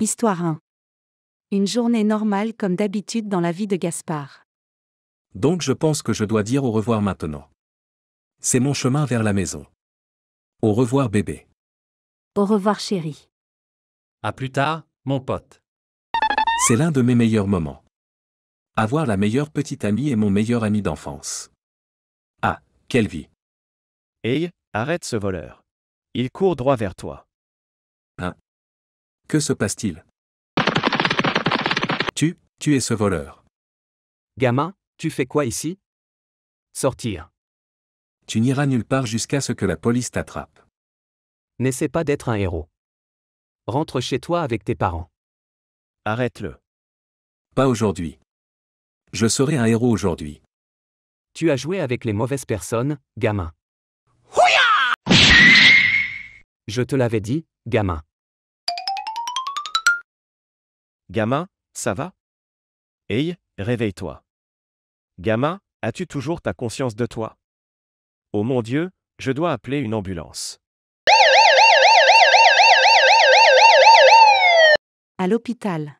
Histoire 1. Une journée normale comme d'habitude dans la vie de Gaspard. Donc je pense que je dois dire au revoir maintenant. C'est mon chemin vers la maison. Au revoir bébé. Au revoir chérie. À plus tard, mon pote. C'est l'un de mes meilleurs moments. Avoir la meilleure petite amie et mon meilleur ami d'enfance. Ah, quelle vie. Hey, arrête ce voleur. Il court droit vers toi. Que se passe-t-il Tu, tu es ce voleur. Gamin, tu fais quoi ici Sortir. Tu n'iras nulle part jusqu'à ce que la police t'attrape. N'essaie pas d'être un héros. Rentre chez toi avec tes parents. Arrête-le. Pas aujourd'hui. Je serai un héros aujourd'hui. Tu as joué avec les mauvaises personnes, gamin. Je te l'avais dit, gamin. Gamin, ça va Hey, réveille-toi. Gamin, as-tu toujours ta conscience de toi Oh mon Dieu, je dois appeler une ambulance. À l'hôpital.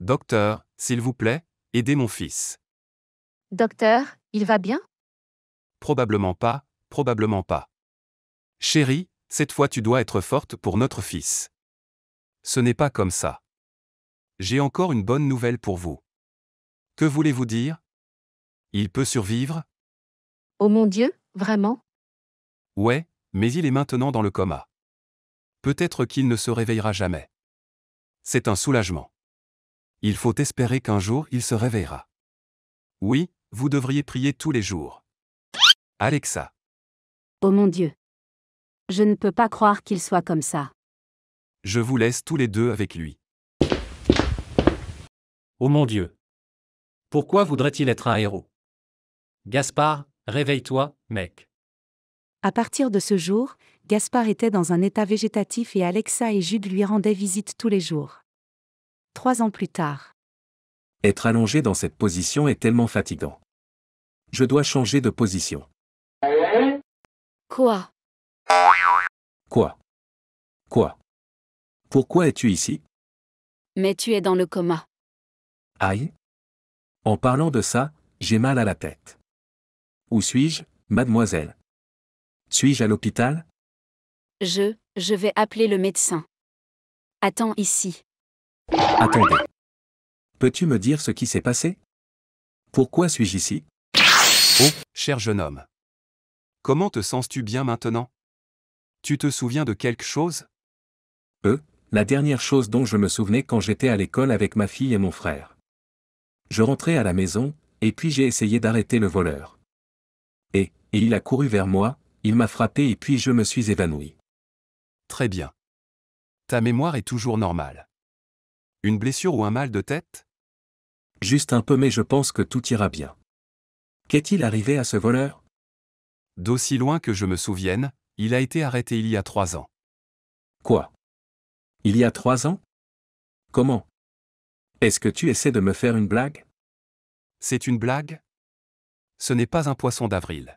Docteur, s'il vous plaît, aidez mon fils. Docteur, il va bien Probablement pas, probablement pas. Chérie, cette fois tu dois être forte pour notre fils. Ce n'est pas comme ça. J'ai encore une bonne nouvelle pour vous. Que voulez-vous dire Il peut survivre Oh mon Dieu, vraiment Ouais, mais il est maintenant dans le coma. Peut-être qu'il ne se réveillera jamais. C'est un soulagement. Il faut espérer qu'un jour il se réveillera. Oui, vous devriez prier tous les jours. Alexa. Oh mon Dieu. Je ne peux pas croire qu'il soit comme ça. Je vous laisse tous les deux avec lui. Oh mon Dieu Pourquoi voudrait-il être un héros Gaspard, réveille-toi, mec. À partir de ce jour, Gaspard était dans un état végétatif et Alexa et Jude lui rendaient visite tous les jours. Trois ans plus tard. Être allongé dans cette position est tellement fatigant. Je dois changer de position. Quoi Quoi Quoi Pourquoi es-tu ici Mais tu es dans le coma. Aïe En parlant de ça, j'ai mal à la tête. Où suis-je, mademoiselle Suis-je à l'hôpital Je, je vais appeler le médecin. Attends ici. Attendez. Peux-tu me dire ce qui s'est passé Pourquoi suis-je ici Oh, cher jeune homme. Comment te sens-tu bien maintenant Tu te souviens de quelque chose Euh, la dernière chose dont je me souvenais quand j'étais à l'école avec ma fille et mon frère. Je rentrai à la maison, et puis j'ai essayé d'arrêter le voleur. Et, et il a couru vers moi, il m'a frappé et puis je me suis évanoui. Très bien. Ta mémoire est toujours normale. Une blessure ou un mal de tête Juste un peu mais je pense que tout ira bien. Qu'est-il arrivé à ce voleur D'aussi loin que je me souvienne, il a été arrêté il y a trois ans. Quoi Il y a trois ans Comment est-ce que tu essaies de me faire une blague C'est une blague Ce n'est pas un poisson d'avril.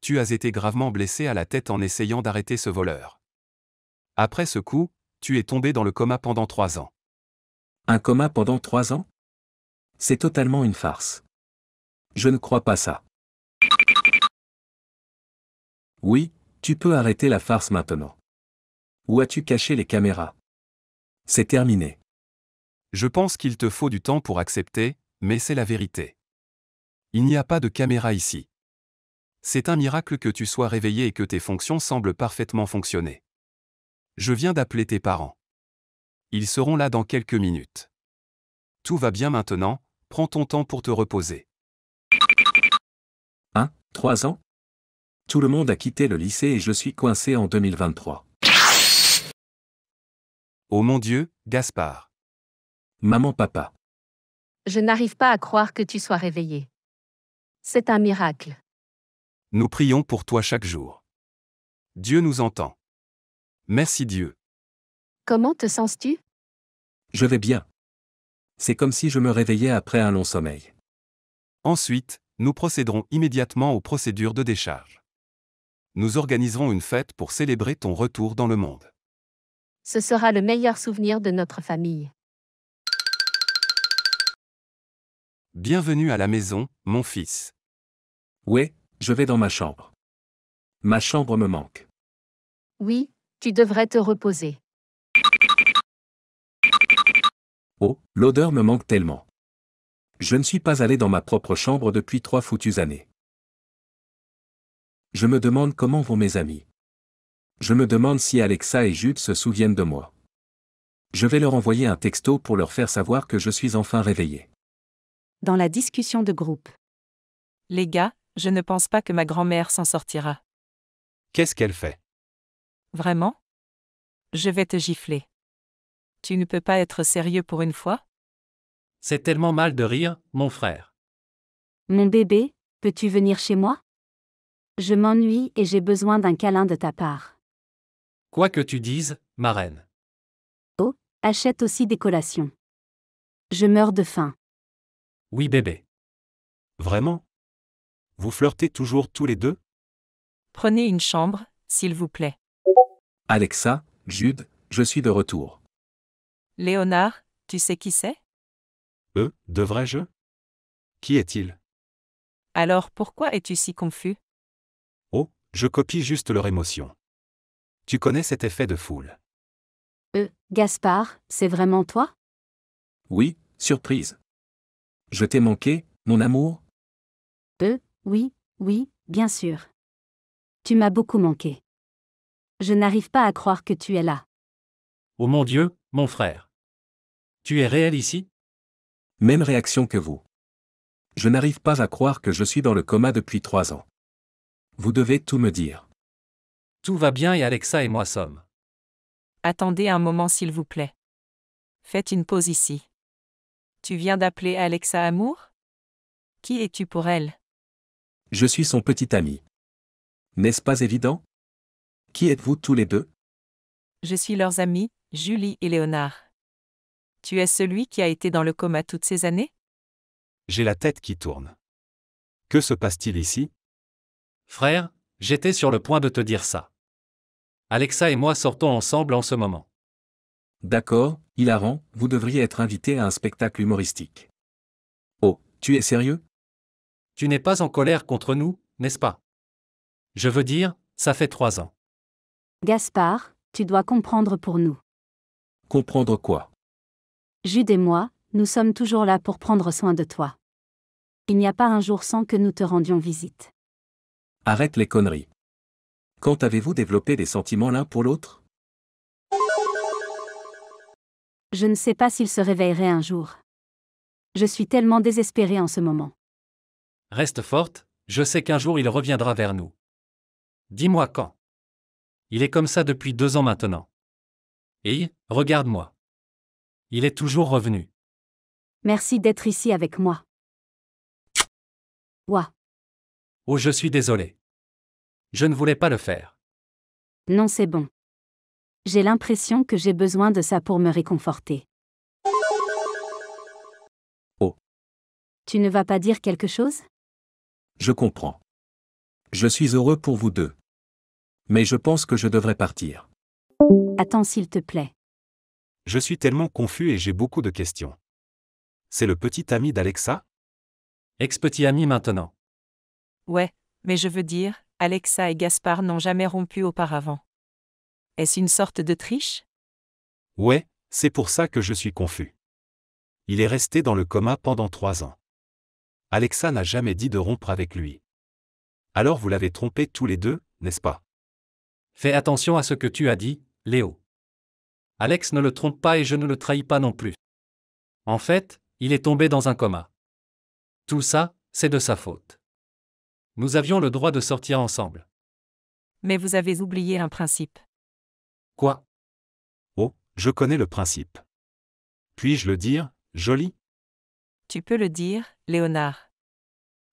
Tu as été gravement blessé à la tête en essayant d'arrêter ce voleur. Après ce coup, tu es tombé dans le coma pendant trois ans. Un coma pendant trois ans C'est totalement une farce. Je ne crois pas ça. Oui, tu peux arrêter la farce maintenant. Où as-tu caché les caméras C'est terminé. Je pense qu'il te faut du temps pour accepter, mais c'est la vérité. Il n'y a pas de caméra ici. C'est un miracle que tu sois réveillé et que tes fonctions semblent parfaitement fonctionner. Je viens d'appeler tes parents. Ils seront là dans quelques minutes. Tout va bien maintenant, prends ton temps pour te reposer. 1. Hein, 3 ans Tout le monde a quitté le lycée et je suis coincé en 2023. Oh mon Dieu, Gaspard. Maman papa. Je n'arrive pas à croire que tu sois réveillé. C'est un miracle. Nous prions pour toi chaque jour. Dieu nous entend. Merci Dieu. Comment te sens-tu Je vais bien. C'est comme si je me réveillais après un long sommeil. Ensuite, nous procéderons immédiatement aux procédures de décharge. Nous organiserons une fête pour célébrer ton retour dans le monde. Ce sera le meilleur souvenir de notre famille. Bienvenue à la maison, mon fils. Ouais, je vais dans ma chambre. Ma chambre me manque. Oui, tu devrais te reposer. Oh, l'odeur me manque tellement. Je ne suis pas allé dans ma propre chambre depuis trois foutues années. Je me demande comment vont mes amis. Je me demande si Alexa et Jude se souviennent de moi. Je vais leur envoyer un texto pour leur faire savoir que je suis enfin réveillé dans la discussion de groupe. Les gars, je ne pense pas que ma grand-mère s'en sortira. Qu'est-ce qu'elle fait Vraiment Je vais te gifler. Tu ne peux pas être sérieux pour une fois C'est tellement mal de rire, mon frère. Mon bébé, peux-tu venir chez moi Je m'ennuie et j'ai besoin d'un câlin de ta part. Quoi que tu dises, ma reine. Oh, achète aussi des collations. Je meurs de faim. Oui bébé. Vraiment Vous flirtez toujours tous les deux Prenez une chambre, s'il vous plaît. Alexa, Jude, je suis de retour. Léonard, tu sais qui c'est Euh, devrais-je Qui est-il Alors pourquoi es-tu si confus Oh, je copie juste leur émotion. Tu connais cet effet de foule. Euh, Gaspard, c'est vraiment toi Oui, surprise. Je t'ai manqué, mon amour Euh, oui, oui, bien sûr. Tu m'as beaucoup manqué. Je n'arrive pas à croire que tu es là. Oh mon Dieu, mon frère. Tu es réel ici Même réaction que vous. Je n'arrive pas à croire que je suis dans le coma depuis trois ans. Vous devez tout me dire. Tout va bien et Alexa et moi sommes. Attendez un moment s'il vous plaît. Faites une pause ici. Tu viens d'appeler Alexa Amour Qui es-tu pour elle Je suis son petit ami. N'est-ce pas évident Qui êtes-vous tous les deux Je suis leurs amis, Julie et Léonard. Tu es celui qui a été dans le coma toutes ces années J'ai la tête qui tourne. Que se passe-t-il ici Frère, j'étais sur le point de te dire ça. Alexa et moi sortons ensemble en ce moment. D'accord, hilarant, vous devriez être invité à un spectacle humoristique. Oh, tu es sérieux Tu n'es pas en colère contre nous, n'est-ce pas Je veux dire, ça fait trois ans. Gaspard, tu dois comprendre pour nous. Comprendre quoi Jude et moi, nous sommes toujours là pour prendre soin de toi. Il n'y a pas un jour sans que nous te rendions visite. Arrête les conneries. Quand avez-vous développé des sentiments l'un pour l'autre je ne sais pas s'il se réveillerait un jour. Je suis tellement désespérée en ce moment. Reste forte, je sais qu'un jour il reviendra vers nous. Dis-moi quand. Il est comme ça depuis deux ans maintenant. Et, regarde-moi. Il est toujours revenu. Merci d'être ici avec moi. Ouah. Oh, je suis désolé. Je ne voulais pas le faire. Non, c'est bon j'ai l'impression que j'ai besoin de ça pour me réconforter. Oh. Tu ne vas pas dire quelque chose Je comprends. Je suis heureux pour vous deux. Mais je pense que je devrais partir. Attends s'il te plaît. Je suis tellement confus et j'ai beaucoup de questions. C'est le petit ami d'Alexa Ex-petit ami maintenant. Ouais, mais je veux dire, Alexa et Gaspard n'ont jamais rompu auparavant. Est-ce une sorte de triche Ouais, c'est pour ça que je suis confus. Il est resté dans le coma pendant trois ans. Alexa n'a jamais dit de rompre avec lui. Alors vous l'avez trompé tous les deux, n'est-ce pas Fais attention à ce que tu as dit, Léo. Alex ne le trompe pas et je ne le trahis pas non plus. En fait, il est tombé dans un coma. Tout ça, c'est de sa faute. Nous avions le droit de sortir ensemble. Mais vous avez oublié un principe. Quoi Oh, je connais le principe. Puis-je le dire, joli Tu peux le dire, Léonard.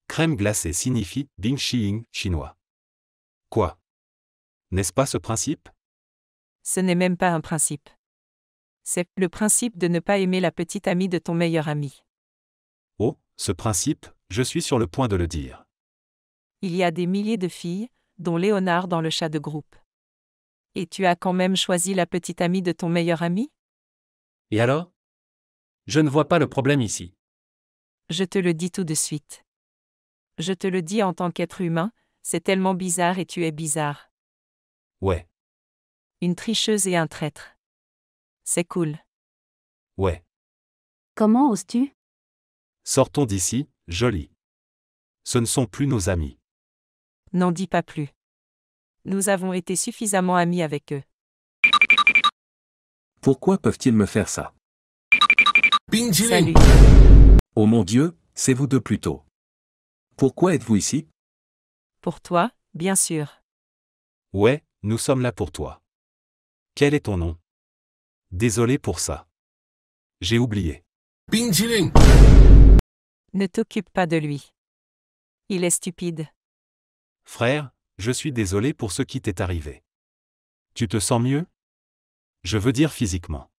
Crème glacée signifie Bing chinois. Quoi N'est-ce pas ce principe Ce n'est même pas un principe. C'est le principe de ne pas aimer la petite amie de ton meilleur ami. Oh, ce principe, je suis sur le point de le dire. Il y a des milliers de filles, dont Léonard dans le chat de groupe. Et tu as quand même choisi la petite amie de ton meilleur ami Et alors Je ne vois pas le problème ici. Je te le dis tout de suite. Je te le dis en tant qu'être humain, c'est tellement bizarre et tu es bizarre. Ouais. Une tricheuse et un traître. C'est cool. Ouais. Comment oses-tu Sortons d'ici, jolie. Ce ne sont plus nos amis. N'en dis pas plus. Nous avons été suffisamment amis avec eux. Pourquoi peuvent-ils me faire ça Salut. Oh mon Dieu, c'est vous deux plutôt. Pourquoi êtes-vous ici Pour toi, bien sûr. Ouais, nous sommes là pour toi. Quel est ton nom Désolé pour ça. J'ai oublié. Ne t'occupe pas de lui. Il est stupide. Frère, je suis désolé pour ce qui t'est arrivé. Tu te sens mieux Je veux dire physiquement.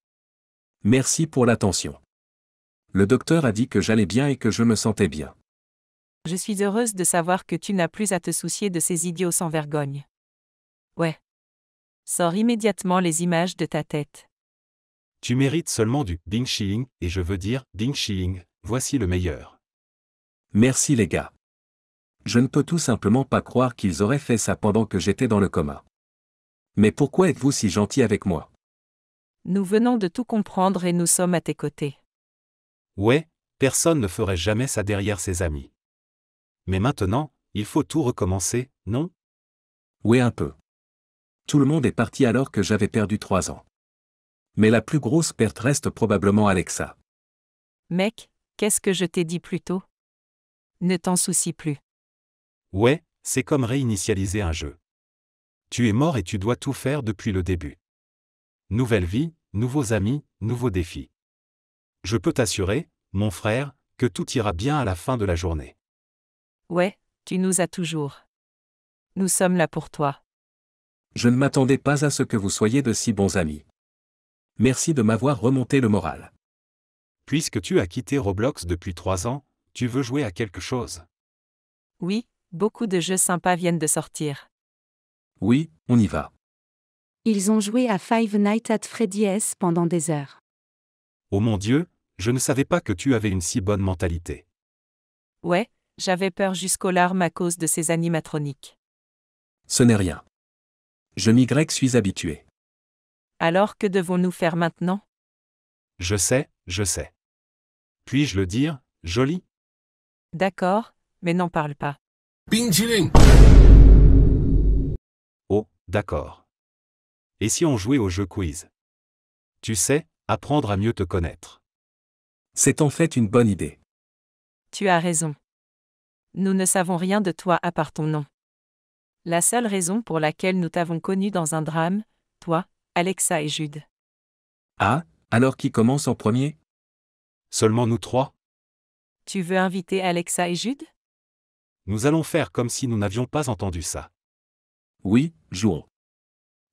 Merci pour l'attention. Le docteur a dit que j'allais bien et que je me sentais bien. Je suis heureuse de savoir que tu n'as plus à te soucier de ces idiots sans vergogne. Ouais. Sors immédiatement les images de ta tête. Tu mérites seulement du Ding Shing, et je veux dire Ding Shing, voici le meilleur. Merci les gars je ne peux tout simplement pas croire qu'ils auraient fait ça pendant que j'étais dans le coma. Mais pourquoi êtes-vous si gentil avec moi Nous venons de tout comprendre et nous sommes à tes côtés. Ouais, personne ne ferait jamais ça derrière ses amis. Mais maintenant, il faut tout recommencer, non Oui, un peu. Tout le monde est parti alors que j'avais perdu trois ans. Mais la plus grosse perte reste probablement Alexa. Mec, qu'est-ce que je t'ai dit plus tôt Ne t'en soucie plus. Ouais, c'est comme réinitialiser un jeu. Tu es mort et tu dois tout faire depuis le début. Nouvelle vie, nouveaux amis, nouveaux défis. Je peux t'assurer, mon frère, que tout ira bien à la fin de la journée. Ouais, tu nous as toujours. Nous sommes là pour toi. Je ne m'attendais pas à ce que vous soyez de si bons amis. Merci de m'avoir remonté le moral. Puisque tu as quitté Roblox depuis trois ans, tu veux jouer à quelque chose Oui, Beaucoup de jeux sympas viennent de sortir. Oui, on y va. Ils ont joué à Five Nights at Freddy's pendant des heures. Oh mon Dieu, je ne savais pas que tu avais une si bonne mentalité. Ouais, j'avais peur jusqu'aux larmes à cause de ces animatroniques. Ce n'est rien. Je m'y suis habitué. Alors que devons-nous faire maintenant Je sais, je sais. Puis-je le dire, joli D'accord, mais n'en parle pas. Oh, d'accord. Et si on jouait au jeu quiz Tu sais, apprendre à mieux te connaître. C'est en fait une bonne idée. Tu as raison. Nous ne savons rien de toi à part ton nom. La seule raison pour laquelle nous t'avons connu dans un drame, toi, Alexa et Jude. Ah, alors qui commence en premier Seulement nous trois Tu veux inviter Alexa et Jude nous allons faire comme si nous n'avions pas entendu ça. Oui, jouons.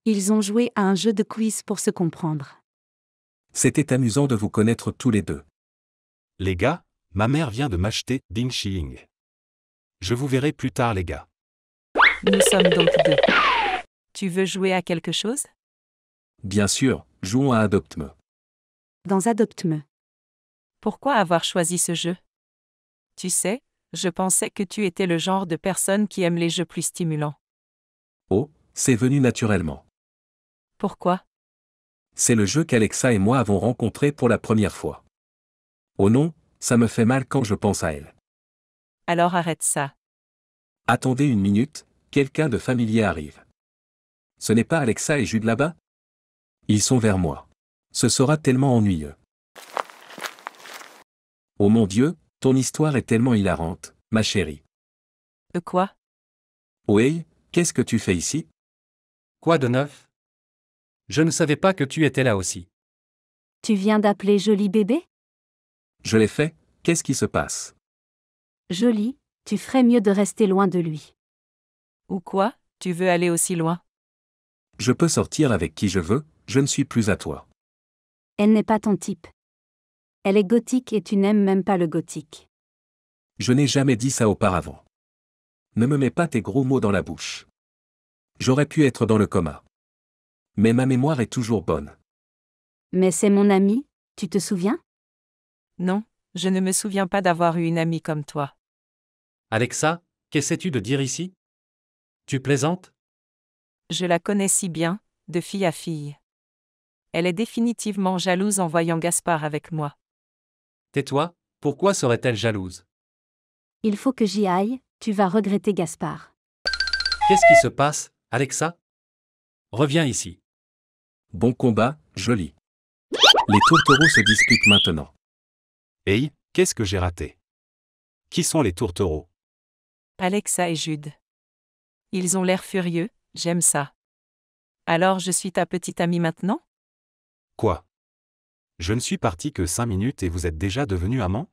Ils ont joué à un jeu de quiz pour se comprendre. C'était amusant de vous connaître tous les deux. Les gars, ma mère vient de m'acheter Ding Shiing. Je vous verrai plus tard, les gars. Nous sommes donc deux. Tu veux jouer à quelque chose Bien sûr, jouons à Adopt me Dans Adopt me Pourquoi avoir choisi ce jeu Tu sais, je pensais que tu étais le genre de personne qui aime les jeux plus stimulants. Oh, c'est venu naturellement. Pourquoi C'est le jeu qu'Alexa et moi avons rencontré pour la première fois. Oh non, ça me fait mal quand je pense à elle. Alors arrête ça. Attendez une minute, quelqu'un de familier arrive. Ce n'est pas Alexa et Jude là-bas Ils sont vers moi. Ce sera tellement ennuyeux. Oh mon Dieu, ton histoire est tellement hilarante, ma chérie. De quoi Oui, qu'est-ce que tu fais ici Quoi de neuf Je ne savais pas que tu étais là aussi. Tu viens d'appeler joli bébé Je l'ai fait, qu'est-ce qui se passe Jolie, tu ferais mieux de rester loin de lui. Ou quoi Tu veux aller aussi loin Je peux sortir avec qui je veux, je ne suis plus à toi. Elle n'est pas ton type. Elle est gothique et tu n'aimes même pas le gothique. Je n'ai jamais dit ça auparavant. Ne me mets pas tes gros mots dans la bouche. J'aurais pu être dans le coma. Mais ma mémoire est toujours bonne. Mais c'est mon ami, tu te souviens Non, je ne me souviens pas d'avoir eu une amie comme toi. Alexa, qu'essaies-tu de dire ici Tu plaisantes Je la connais si bien, de fille à fille. Elle est définitivement jalouse en voyant Gaspard avec moi. Tais-toi, pourquoi serait-elle jalouse Il faut que j'y aille, tu vas regretter Gaspard. Qu'est-ce qui se passe, Alexa Reviens ici. Bon combat, joli. Les tourtereaux se disputent maintenant. Hey, qu'est-ce que j'ai raté Qui sont les tourtereaux Alexa et Jude. Ils ont l'air furieux, j'aime ça. Alors je suis ta petite amie maintenant Quoi je ne suis parti que cinq minutes et vous êtes déjà devenu amant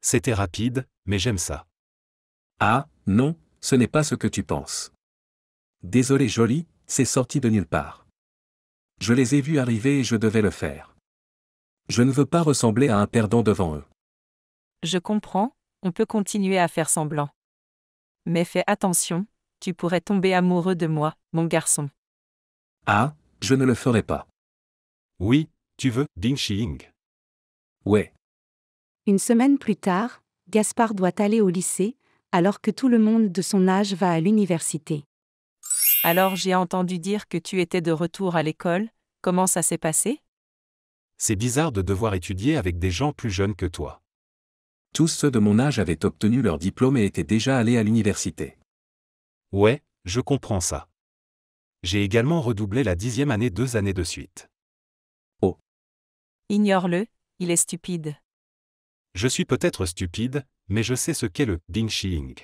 C'était rapide, mais j'aime ça. Ah, non, ce n'est pas ce que tu penses. Désolé Jolie, c'est sorti de nulle part. Je les ai vus arriver et je devais le faire. Je ne veux pas ressembler à un perdant devant eux. Je comprends, on peut continuer à faire semblant. Mais fais attention, tu pourrais tomber amoureux de moi, mon garçon. Ah, je ne le ferai pas. Oui, tu veux, Ding Ouais. Une semaine plus tard, Gaspard doit aller au lycée, alors que tout le monde de son âge va à l'université. Alors j'ai entendu dire que tu étais de retour à l'école, comment ça s'est passé C'est bizarre de devoir étudier avec des gens plus jeunes que toi. Tous ceux de mon âge avaient obtenu leur diplôme et étaient déjà allés à l'université. Ouais, je comprends ça. J'ai également redoublé la dixième année deux années de suite. Ignore-le, il est stupide. Je suis peut-être stupide, mais je sais ce qu'est le binching.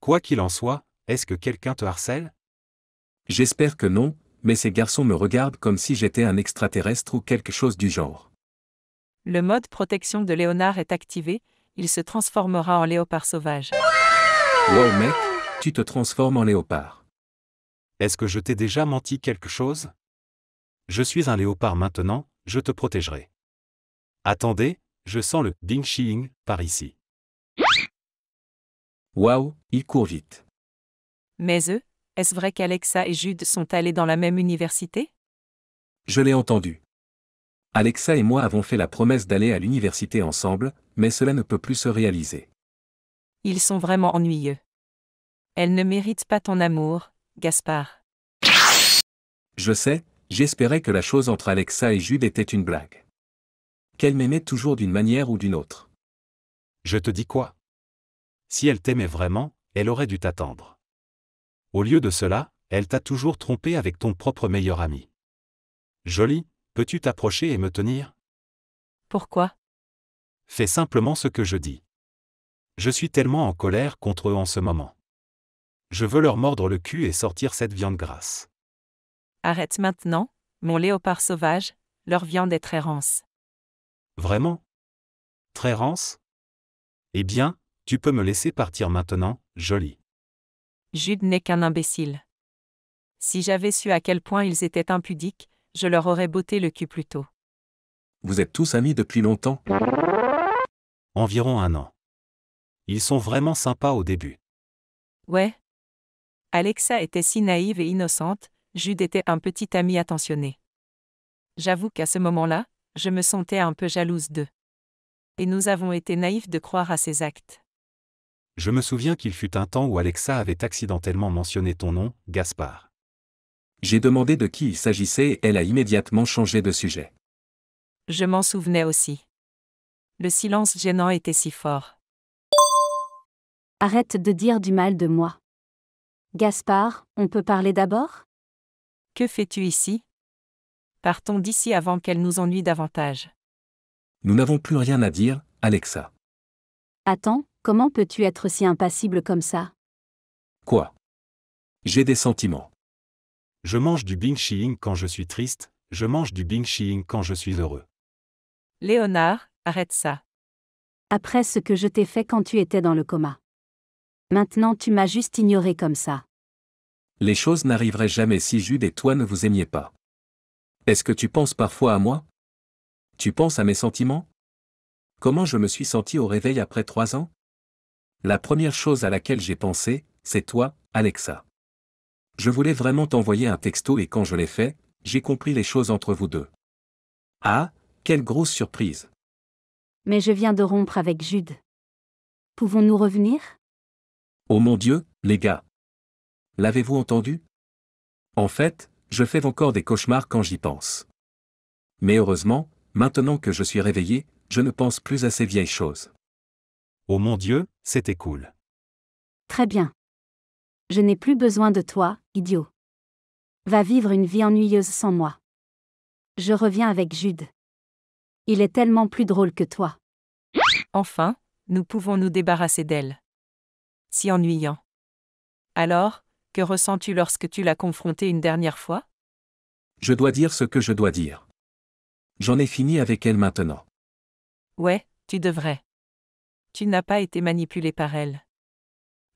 Quoi qu'il en soit, est-ce que quelqu'un te harcèle J'espère que non, mais ces garçons me regardent comme si j'étais un extraterrestre ou quelque chose du genre. Le mode protection de Léonard est activé, il se transformera en léopard sauvage. Wow mec, tu te transformes en léopard. Est-ce que je t'ai déjà menti quelque chose Je suis un léopard maintenant, je te protégerai. Attendez, je sens le Ding Xing par ici. Waouh, il court vite. Mais eux, est-ce vrai qu'Alexa et Jude sont allés dans la même université Je l'ai entendu. Alexa et moi avons fait la promesse d'aller à l'université ensemble, mais cela ne peut plus se réaliser. Ils sont vraiment ennuyeux. Elles ne méritent pas ton amour, Gaspard. Je sais, J'espérais que la chose entre Alexa et Jude était une blague. Qu'elle m'aimait toujours d'une manière ou d'une autre. Je te dis quoi Si elle t'aimait vraiment, elle aurait dû t'attendre. Au lieu de cela, elle t'a toujours trompé avec ton propre meilleur ami. Jolie, peux-tu t'approcher et me tenir Pourquoi Fais simplement ce que je dis. Je suis tellement en colère contre eux en ce moment. Je veux leur mordre le cul et sortir cette viande grasse. Arrête maintenant, mon léopard sauvage, leur viande est très rance. Vraiment Très rance Eh bien, tu peux me laisser partir maintenant, joli. Jude n'est qu'un imbécile. Si j'avais su à quel point ils étaient impudiques, je leur aurais botté le cul plus tôt. Vous êtes tous amis depuis longtemps Environ un an. Ils sont vraiment sympas au début. Ouais. Alexa était si naïve et innocente, Jude était un petit ami attentionné. J'avoue qu'à ce moment-là, je me sentais un peu jalouse d'eux. Et nous avons été naïfs de croire à ses actes. Je me souviens qu'il fut un temps où Alexa avait accidentellement mentionné ton nom, Gaspard. J'ai demandé de qui il s'agissait et elle a immédiatement changé de sujet. Je m'en souvenais aussi. Le silence gênant était si fort. Arrête de dire du mal de moi. Gaspard, on peut parler d'abord que fais-tu ici Partons d'ici avant qu'elle nous ennuie davantage. Nous n'avons plus rien à dire, Alexa. Attends, comment peux-tu être si impassible comme ça Quoi J'ai des sentiments. Je mange du Bing ing quand je suis triste, je mange du Bing ing quand je suis heureux. Léonard, arrête ça. Après ce que je t'ai fait quand tu étais dans le coma. Maintenant tu m'as juste ignoré comme ça les choses n'arriveraient jamais si Jude et toi ne vous aimiez pas. Est-ce que tu penses parfois à moi Tu penses à mes sentiments Comment je me suis senti au réveil après trois ans La première chose à laquelle j'ai pensé, c'est toi, Alexa. Je voulais vraiment t'envoyer un texto et quand je l'ai fait, j'ai compris les choses entre vous deux. Ah, quelle grosse surprise. Mais je viens de rompre avec Jude. Pouvons-nous revenir Oh mon Dieu, les gars. L'avez-vous entendu En fait, je fais encore des cauchemars quand j'y pense. Mais heureusement, maintenant que je suis réveillé, je ne pense plus à ces vieilles choses. Oh mon Dieu, c'était cool. Très bien. Je n'ai plus besoin de toi, idiot. Va vivre une vie ennuyeuse sans moi. Je reviens avec Jude. Il est tellement plus drôle que toi. Enfin, nous pouvons nous débarrasser d'elle. Si ennuyant. Alors, que ressens-tu lorsque tu l'as confrontée une dernière fois Je dois dire ce que je dois dire. J'en ai fini avec elle maintenant. Ouais, tu devrais. Tu n'as pas été manipulé par elle.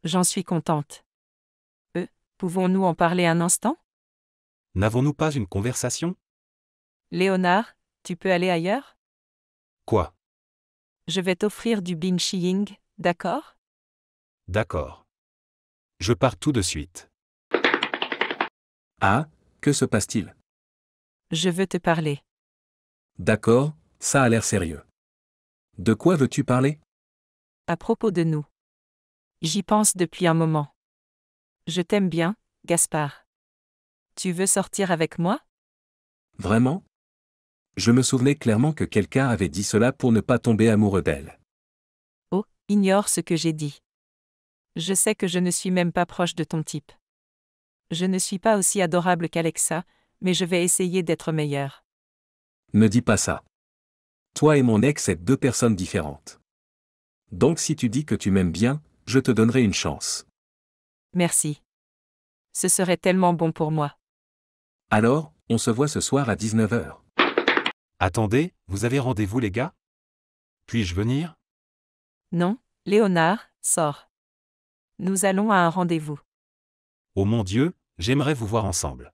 J'en suis contente. Euh, pouvons-nous en parler un instant N'avons-nous pas une conversation Léonard, tu peux aller ailleurs Quoi Je vais t'offrir du bing-chi-ying, d'accord D'accord. Je pars tout de suite. Ah, que se passe-t-il Je veux te parler. D'accord, ça a l'air sérieux. De quoi veux-tu parler À propos de nous. J'y pense depuis un moment. Je t'aime bien, Gaspard. Tu veux sortir avec moi Vraiment Je me souvenais clairement que quelqu'un avait dit cela pour ne pas tomber amoureux d'elle. Oh, ignore ce que j'ai dit. Je sais que je ne suis même pas proche de ton type. Je ne suis pas aussi adorable qu'Alexa, mais je vais essayer d'être meilleur. Ne dis pas ça. Toi et mon ex êtes deux personnes différentes. Donc si tu dis que tu m'aimes bien, je te donnerai une chance. Merci. Ce serait tellement bon pour moi. Alors, on se voit ce soir à 19h. Attendez, vous avez rendez-vous les gars Puis-je venir Non, Léonard, sors. Nous allons à un rendez-vous. Oh mon Dieu, j'aimerais vous voir ensemble.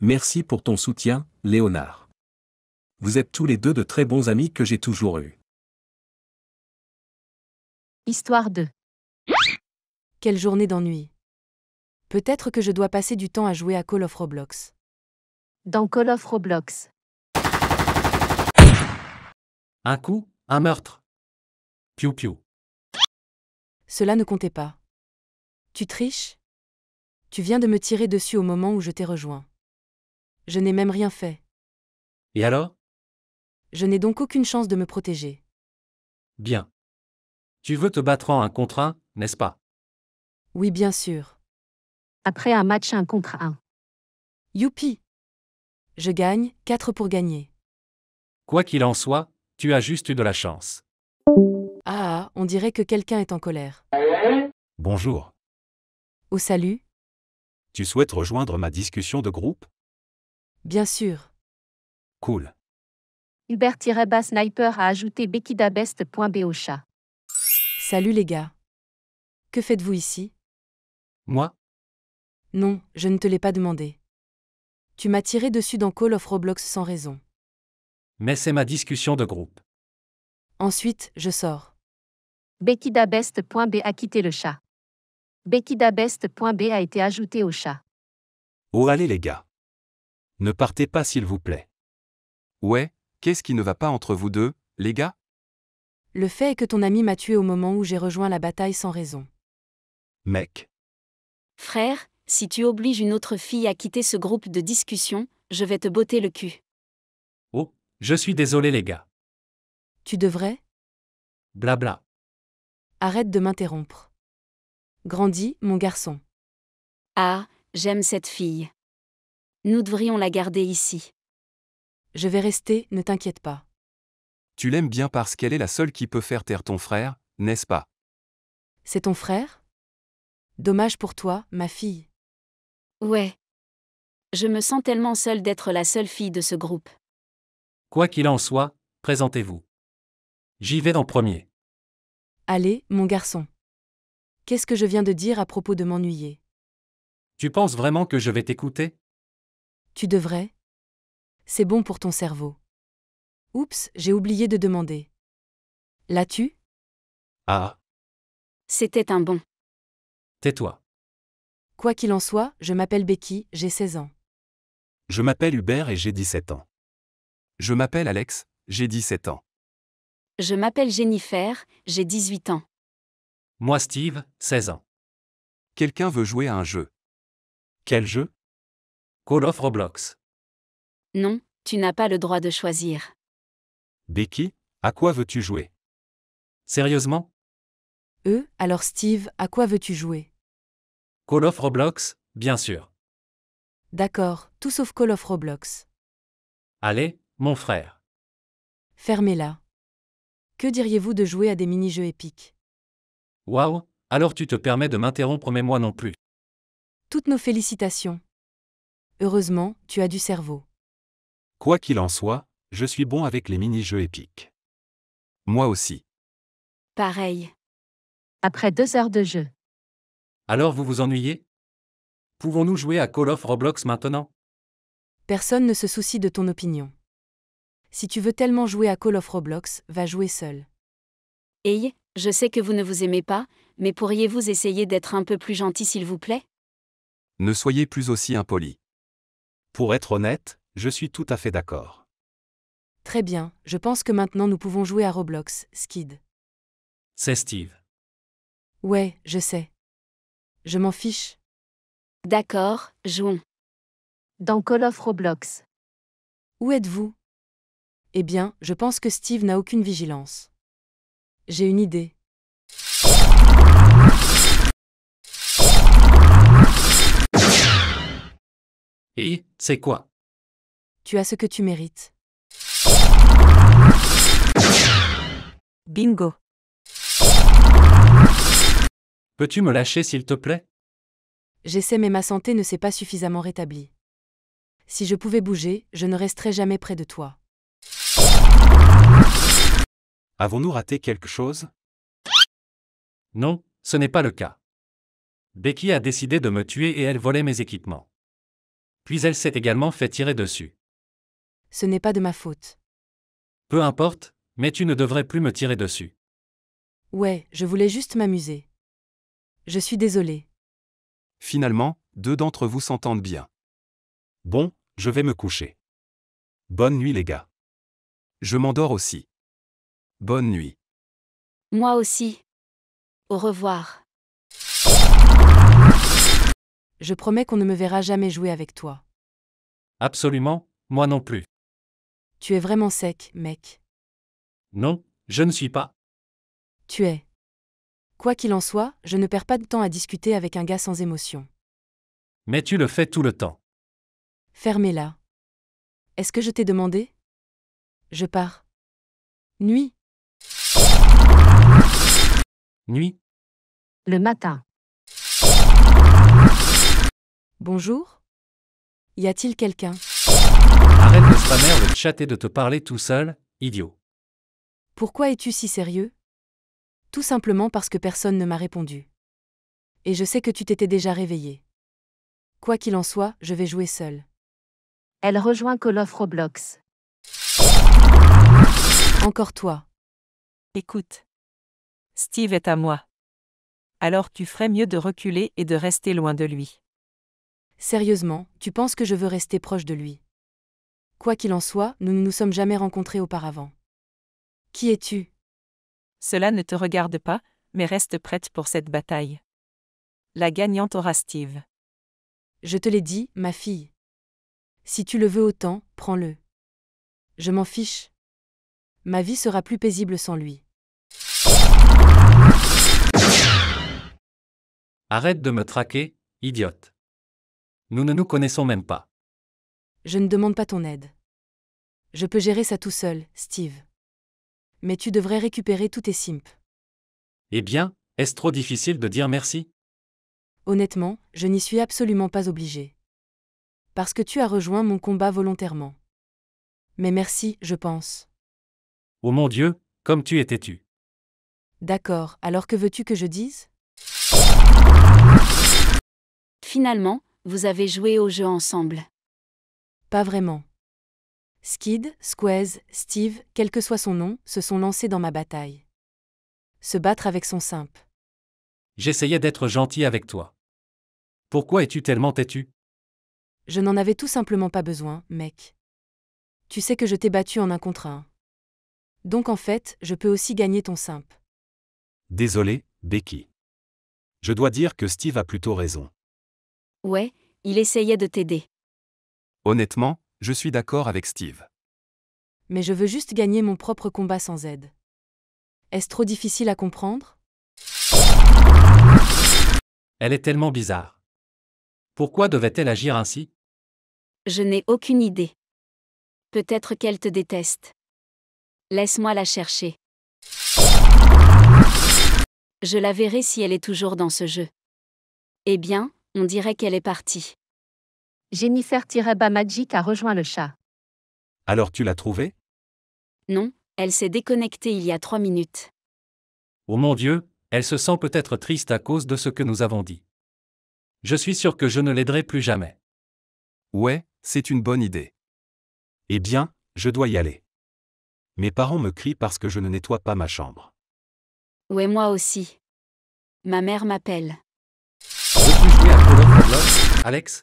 Merci pour ton soutien, Léonard. Vous êtes tous les deux de très bons amis que j'ai toujours eus. Histoire 2. Quelle journée d'ennui. Peut-être que je dois passer du temps à jouer à Call of Roblox. Dans Call of Roblox. Un coup, un meurtre. Piu piu. Cela ne comptait pas. Tu triches Tu viens de me tirer dessus au moment où je t'ai rejoint. Je n'ai même rien fait. Et alors Je n'ai donc aucune chance de me protéger. Bien. Tu veux te battre en un contre un, n'est-ce pas Oui, bien sûr. Après un match un contre un. Youpi Je gagne, 4 pour gagner. Quoi qu'il en soit, tu as juste eu de la chance. Ah, ah on dirait que quelqu'un est en colère. Bonjour. Au salut Tu souhaites rejoindre ma discussion de groupe Bien sûr. Cool. Hubert-Sniper a ajouté au chat. Salut les gars. Que faites-vous ici Moi Non, je ne te l'ai pas demandé. Tu m'as tiré dessus dans Call of Roblox sans raison. Mais c'est ma discussion de groupe. Ensuite, je sors. Bekidabest.b a quitté le chat. Bekidabest.b a été ajouté au chat. Oh allez les gars. Ne partez pas s'il vous plaît. Ouais, qu'est-ce qui ne va pas entre vous deux, les gars Le fait est que ton ami m'a tué au moment où j'ai rejoint la bataille sans raison. Mec. Frère, si tu obliges une autre fille à quitter ce groupe de discussion, je vais te botter le cul. Oh, je suis désolé les gars. Tu devrais Blabla. Arrête de m'interrompre. Grandis, mon garçon. Ah, j'aime cette fille. Nous devrions la garder ici. Je vais rester, ne t'inquiète pas. Tu l'aimes bien parce qu'elle est la seule qui peut faire taire ton frère, n'est-ce pas C'est ton frère Dommage pour toi, ma fille. Ouais. Je me sens tellement seule d'être la seule fille de ce groupe. Quoi qu'il en soit, présentez-vous. J'y vais en premier. Allez, mon garçon. Qu'est-ce que je viens de dire à propos de m'ennuyer Tu penses vraiment que je vais t'écouter Tu devrais. C'est bon pour ton cerveau. Oups, j'ai oublié de demander. L'as-tu Ah. C'était un bon. Tais-toi. Quoi qu'il en soit, je m'appelle Becky, j'ai 16 ans. Je m'appelle Hubert et j'ai 17 ans. Je m'appelle Alex, j'ai 17 ans. Je m'appelle Jennifer, j'ai 18 ans. Moi Steve, 16 ans. Quelqu'un veut jouer à un jeu. Quel jeu Call of Roblox. Non, tu n'as pas le droit de choisir. Becky, à quoi veux-tu jouer Sérieusement Euh, alors Steve, à quoi veux-tu jouer Call of Roblox, bien sûr. D'accord, tout sauf Call of Roblox. Allez, mon frère. Fermez-la. Que diriez-vous de jouer à des mini-jeux épiques Waouh, alors tu te permets de m'interrompre, mais moi non plus. Toutes nos félicitations. Heureusement, tu as du cerveau. Quoi qu'il en soit, je suis bon avec les mini-jeux épiques. Moi aussi. Pareil. Après deux heures de jeu. Alors vous vous ennuyez Pouvons-nous jouer à Call of Roblox maintenant Personne ne se soucie de ton opinion. Si tu veux tellement jouer à Call of Roblox, va jouer seul je sais que vous ne vous aimez pas, mais pourriez-vous essayer d'être un peu plus gentil s'il vous plaît Ne soyez plus aussi impoli. Pour être honnête, je suis tout à fait d'accord. Très bien, je pense que maintenant nous pouvons jouer à Roblox, Skid. C'est Steve. Ouais, je sais. Je m'en fiche. D'accord, jouons. Dans Call of Roblox. Où êtes-vous Eh bien, je pense que Steve n'a aucune vigilance. J'ai une idée. Et c'est quoi Tu as ce que tu mérites. Bingo. Peux-tu me lâcher s'il te plaît J'essaie mais ma santé ne s'est pas suffisamment rétablie. Si je pouvais bouger, je ne resterais jamais près de toi. Avons-nous raté quelque chose Non, ce n'est pas le cas. Becky a décidé de me tuer et elle volait mes équipements. Puis elle s'est également fait tirer dessus. Ce n'est pas de ma faute. Peu importe, mais tu ne devrais plus me tirer dessus. Ouais, je voulais juste m'amuser. Je suis désolé. Finalement, deux d'entre vous s'entendent bien. Bon, je vais me coucher. Bonne nuit les gars. Je m'endors aussi. Bonne nuit. Moi aussi. Au revoir. Je promets qu'on ne me verra jamais jouer avec toi. Absolument, moi non plus. Tu es vraiment sec, mec. Non, je ne suis pas. Tu es. Quoi qu'il en soit, je ne perds pas de temps à discuter avec un gars sans émotion. Mais tu le fais tout le temps. Fermez-la. Est-ce que je t'ai demandé Je pars. Nuit. Nuit. Le matin. Bonjour. Y a-t-il quelqu'un Arrête de spammer de chat et de te parler tout seul, idiot. Pourquoi es-tu si sérieux Tout simplement parce que personne ne m'a répondu. Et je sais que tu t'étais déjà réveillé. Quoi qu'il en soit, je vais jouer seule. Elle rejoint Call of Roblox. Encore toi. Écoute. Steve est à moi. Alors tu ferais mieux de reculer et de rester loin de lui. Sérieusement, tu penses que je veux rester proche de lui. Quoi qu'il en soit, nous ne nous sommes jamais rencontrés auparavant. Qui es-tu Cela ne te regarde pas, mais reste prête pour cette bataille. La gagnante aura Steve. Je te l'ai dit, ma fille. Si tu le veux autant, prends-le. Je m'en fiche ma vie sera plus paisible sans lui. Arrête de me traquer, idiote. Nous ne nous connaissons même pas. Je ne demande pas ton aide. Je peux gérer ça tout seul, Steve. Mais tu devrais récupérer tous tes simps. Eh bien, est-ce trop difficile de dire merci Honnêtement, je n'y suis absolument pas obligé. Parce que tu as rejoint mon combat volontairement. Mais merci, je pense. Oh mon Dieu, comme tu es têtu. D'accord, alors que veux-tu que je dise Finalement, vous avez joué au jeu ensemble. Pas vraiment. Skid, Squeez, Steve, quel que soit son nom, se sont lancés dans ma bataille. Se battre avec son simple. J'essayais d'être gentil avec toi. Pourquoi es-tu tellement têtu Je n'en avais tout simplement pas besoin, mec. Tu sais que je t'ai battu en un contre un. Donc en fait, je peux aussi gagner ton simple. Désolé, Becky. Je dois dire que Steve a plutôt raison. Ouais, il essayait de t'aider. Honnêtement, je suis d'accord avec Steve. Mais je veux juste gagner mon propre combat sans aide. Est-ce trop difficile à comprendre Elle est tellement bizarre. Pourquoi devait-elle agir ainsi Je n'ai aucune idée. Peut-être qu'elle te déteste. Laisse-moi la chercher. Je la verrai si elle est toujours dans ce jeu. Eh bien, on dirait qu'elle est partie. Jennifer Tiraba Magic a rejoint le chat. Alors tu l'as trouvée Non, elle s'est déconnectée il y a trois minutes. Oh mon Dieu, elle se sent peut-être triste à cause de ce que nous avons dit. Je suis sûr que je ne l'aiderai plus jamais. Ouais, c'est une bonne idée. Eh bien, je dois y aller. Mes parents me crient parce que je ne nettoie pas ma chambre. Ouais, moi aussi. Ma mère m'appelle. Alex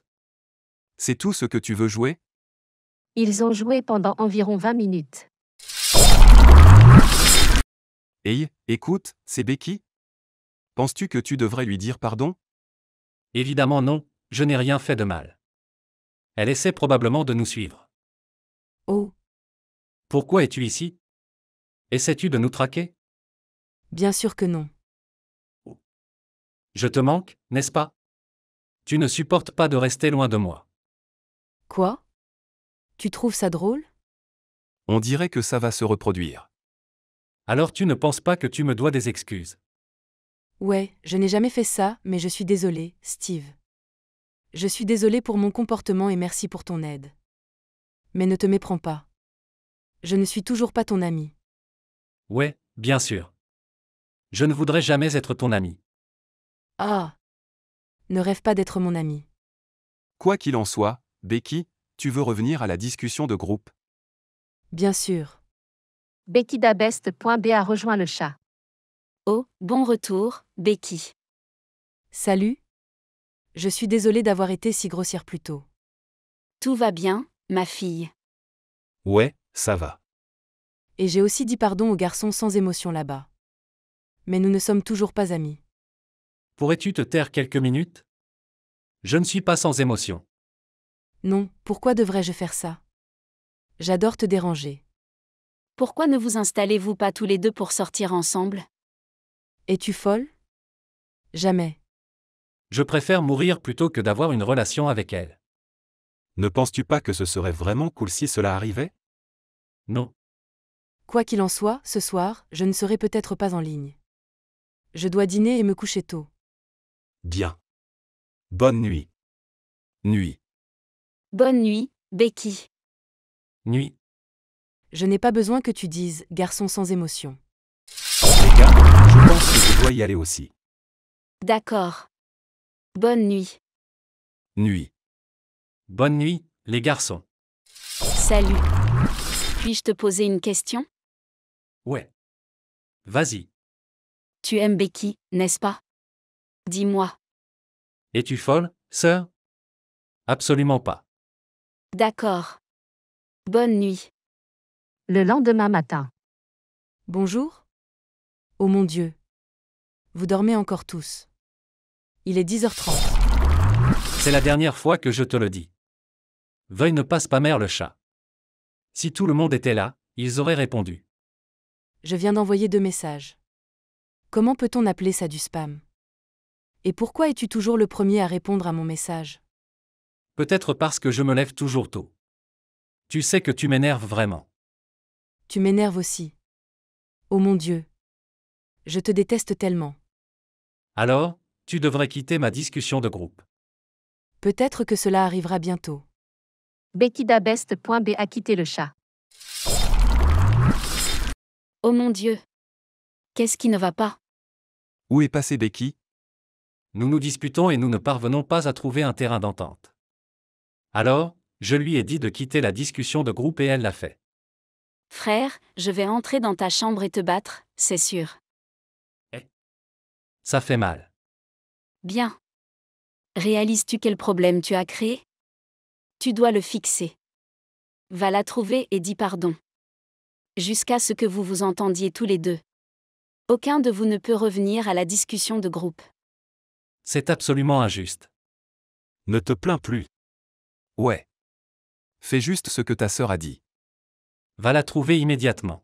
C'est tout ce que tu veux jouer Ils ont joué pendant environ 20 minutes. Hey, écoute, c'est Becky Penses-tu que tu devrais lui dire pardon Évidemment non, je n'ai rien fait de mal. Elle essaie probablement de nous suivre. Oh, pourquoi es-tu ici Essaies-tu de nous traquer Bien sûr que non. Je te manque, n'est-ce pas Tu ne supportes pas de rester loin de moi. Quoi Tu trouves ça drôle On dirait que ça va se reproduire. Alors tu ne penses pas que tu me dois des excuses Ouais, je n'ai jamais fait ça, mais je suis désolée, Steve. Je suis désolée pour mon comportement et merci pour ton aide. Mais ne te méprends pas je ne suis toujours pas ton ami. Ouais, bien sûr. Je ne voudrais jamais être ton ami. Ah Ne rêve pas d'être mon ami. Quoi qu'il en soit, Becky, tu veux revenir à la discussion de groupe Bien sûr. Becky a rejoint le chat. Oh, bon retour, Becky. Salut. Je suis désolée d'avoir été si grossière plus tôt. Tout va bien, ma fille. Ouais, ça va. Et j'ai aussi dit pardon au garçon sans émotion là-bas. Mais nous ne sommes toujours pas amis. Pourrais-tu te taire quelques minutes Je ne suis pas sans émotion. Non, pourquoi devrais-je faire ça J'adore te déranger. Pourquoi ne vous installez-vous pas tous les deux pour sortir ensemble Es-tu folle Jamais. Je préfère mourir plutôt que d'avoir une relation avec elle. Ne penses-tu pas que ce serait vraiment cool si cela arrivait non. Quoi qu'il en soit, ce soir, je ne serai peut-être pas en ligne. Je dois dîner et me coucher tôt. Bien. Bonne nuit. Nuit. Bonne nuit, Becky. Nuit. Je n'ai pas besoin que tu dises, garçon sans émotion. gars, je pense que je dois y aller aussi. D'accord. Bonne nuit. Nuit. Bonne nuit, les garçons. Salut. Puis-je te poser une question Ouais. Vas-y. Tu aimes Becky, n'est-ce pas Dis-moi. Es-tu folle, sœur Absolument pas. D'accord. Bonne nuit. Le lendemain matin. Bonjour. Oh mon Dieu. Vous dormez encore tous. Il est 10h30. C'est la dernière fois que je te le dis. Veuille ne passe pas mère le chat. Si tout le monde était là, ils auraient répondu. Je viens d'envoyer deux messages. Comment peut-on appeler ça du spam Et pourquoi es-tu toujours le premier à répondre à mon message Peut-être parce que je me lève toujours tôt. Tu sais que tu m'énerves vraiment. Tu m'énerves aussi. Oh mon Dieu. Je te déteste tellement. Alors, tu devrais quitter ma discussion de groupe. Peut-être que cela arrivera bientôt. D'Abest.b a quitté le chat. Oh mon Dieu Qu'est-ce qui ne va pas Où est passé Becky Nous nous disputons et nous ne parvenons pas à trouver un terrain d'entente. Alors, je lui ai dit de quitter la discussion de groupe et elle l'a fait. Frère, je vais entrer dans ta chambre et te battre, c'est sûr. Eh Ça fait mal. Bien. Réalises-tu quel problème tu as créé tu dois le fixer. Va la trouver et dis pardon. Jusqu'à ce que vous vous entendiez tous les deux. Aucun de vous ne peut revenir à la discussion de groupe. C'est absolument injuste. Ne te plains plus. Ouais. Fais juste ce que ta sœur a dit. Va la trouver immédiatement.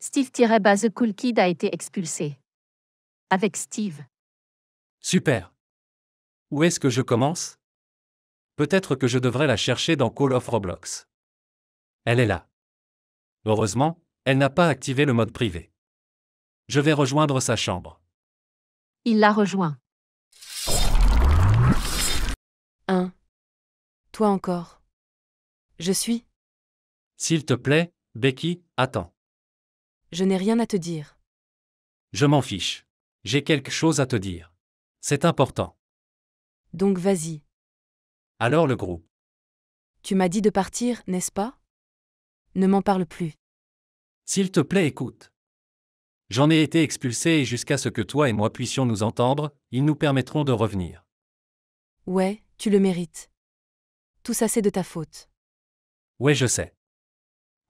Steve-Base Cool Kid a été expulsé. Avec Steve. Super. Où est-ce que je commence Peut-être que je devrais la chercher dans Call of Roblox. Elle est là. Heureusement, elle n'a pas activé le mode privé. Je vais rejoindre sa chambre. Il la rejoint. 1. Toi encore. Je suis. S'il te plaît, Becky, attends. Je n'ai rien à te dire. Je m'en fiche. J'ai quelque chose à te dire. C'est important. Donc vas-y. Alors le groupe. Tu m'as dit de partir, n'est-ce pas Ne m'en parle plus. S'il te plaît, écoute. J'en ai été expulsé et jusqu'à ce que toi et moi puissions nous entendre, ils nous permettront de revenir. Ouais, tu le mérites. Tout ça c'est de ta faute. Ouais, je sais.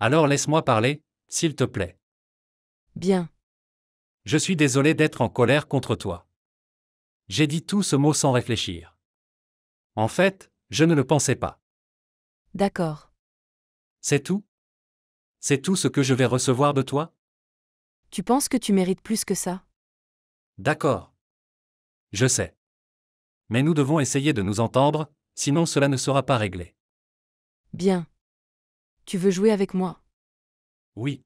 Alors laisse-moi parler, s'il te plaît. Bien. Je suis désolé d'être en colère contre toi. J'ai dit tout ce mot sans réfléchir. En fait, je ne le pensais pas. D'accord. C'est tout C'est tout ce que je vais recevoir de toi Tu penses que tu mérites plus que ça D'accord. Je sais. Mais nous devons essayer de nous entendre, sinon cela ne sera pas réglé. Bien. Tu veux jouer avec moi Oui.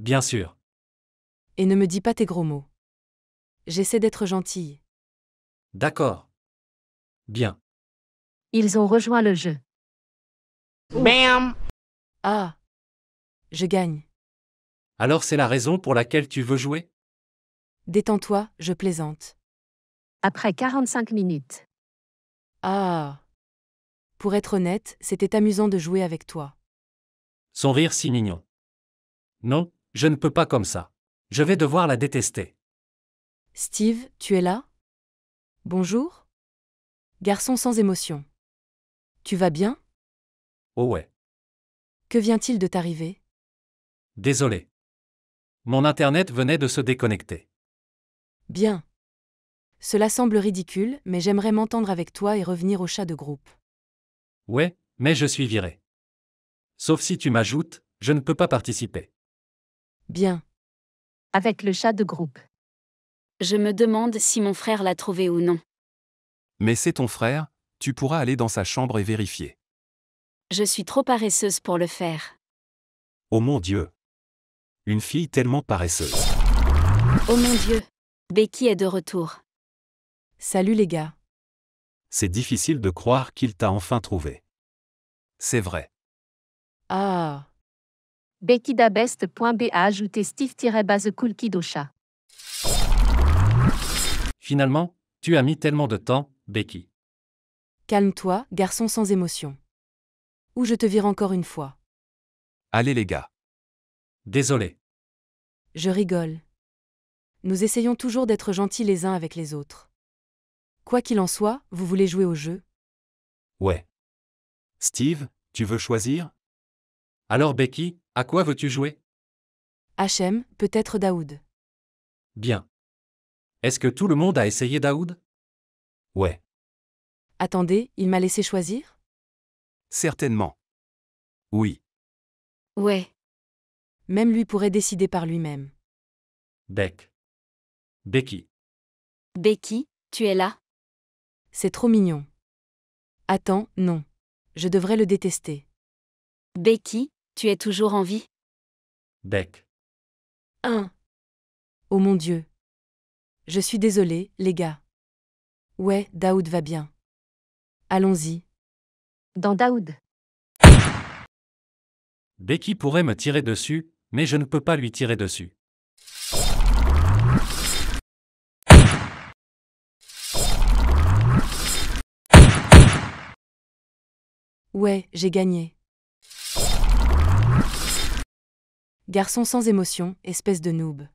Bien sûr. Et ne me dis pas tes gros mots. J'essaie d'être gentille. D'accord. Bien. Ils ont rejoint le jeu. Bam Ah Je gagne. Alors c'est la raison pour laquelle tu veux jouer Détends-toi, je plaisante. Après 45 minutes. Ah Pour être honnête, c'était amusant de jouer avec toi. Son rire si mignon. Non, je ne peux pas comme ça. Je vais devoir la détester. Steve, tu es là Bonjour Garçon sans émotion. Tu vas bien Oh ouais. Que vient-il de t'arriver Désolé. Mon Internet venait de se déconnecter. Bien. Cela semble ridicule, mais j'aimerais m'entendre avec toi et revenir au chat de groupe. Ouais, mais je suis viré. Sauf si tu m'ajoutes, je ne peux pas participer. Bien. Avec le chat de groupe. Je me demande si mon frère l'a trouvé ou non. Mais c'est ton frère, tu pourras aller dans sa chambre et vérifier. Je suis trop paresseuse pour le faire. Oh mon Dieu. Une fille tellement paresseuse. Oh mon Dieu. Becky est de retour. Salut les gars. C'est difficile de croire qu'il t'a enfin trouvé. C'est vrai. Ah. b a ajouté steve chat. Finalement, tu as mis tellement de temps, Becky. Calme-toi, garçon sans émotion. Ou je te vire encore une fois. Allez les gars. Désolé. Je rigole. Nous essayons toujours d'être gentils les uns avec les autres. Quoi qu'il en soit, vous voulez jouer au jeu Ouais. Steve, tu veux choisir Alors Becky, à quoi veux-tu jouer HM, peut-être Daoud. Bien. Est-ce que tout le monde a essayé Daoud Ouais. Attendez, il m'a laissé choisir Certainement. Oui. Ouais. Même lui pourrait décider par lui-même. Beck. Becky. Becky, tu es là C'est trop mignon. Attends, non. Je devrais le détester. Becky, tu es toujours en vie Beck. Un. Oh mon Dieu. Je suis désolé, les gars. Ouais, Daoud va bien. Allons-y. Dans Daoud. Becky pourrait me tirer dessus, mais je ne peux pas lui tirer dessus. Ouais, j'ai gagné. Garçon sans émotion, espèce de noob.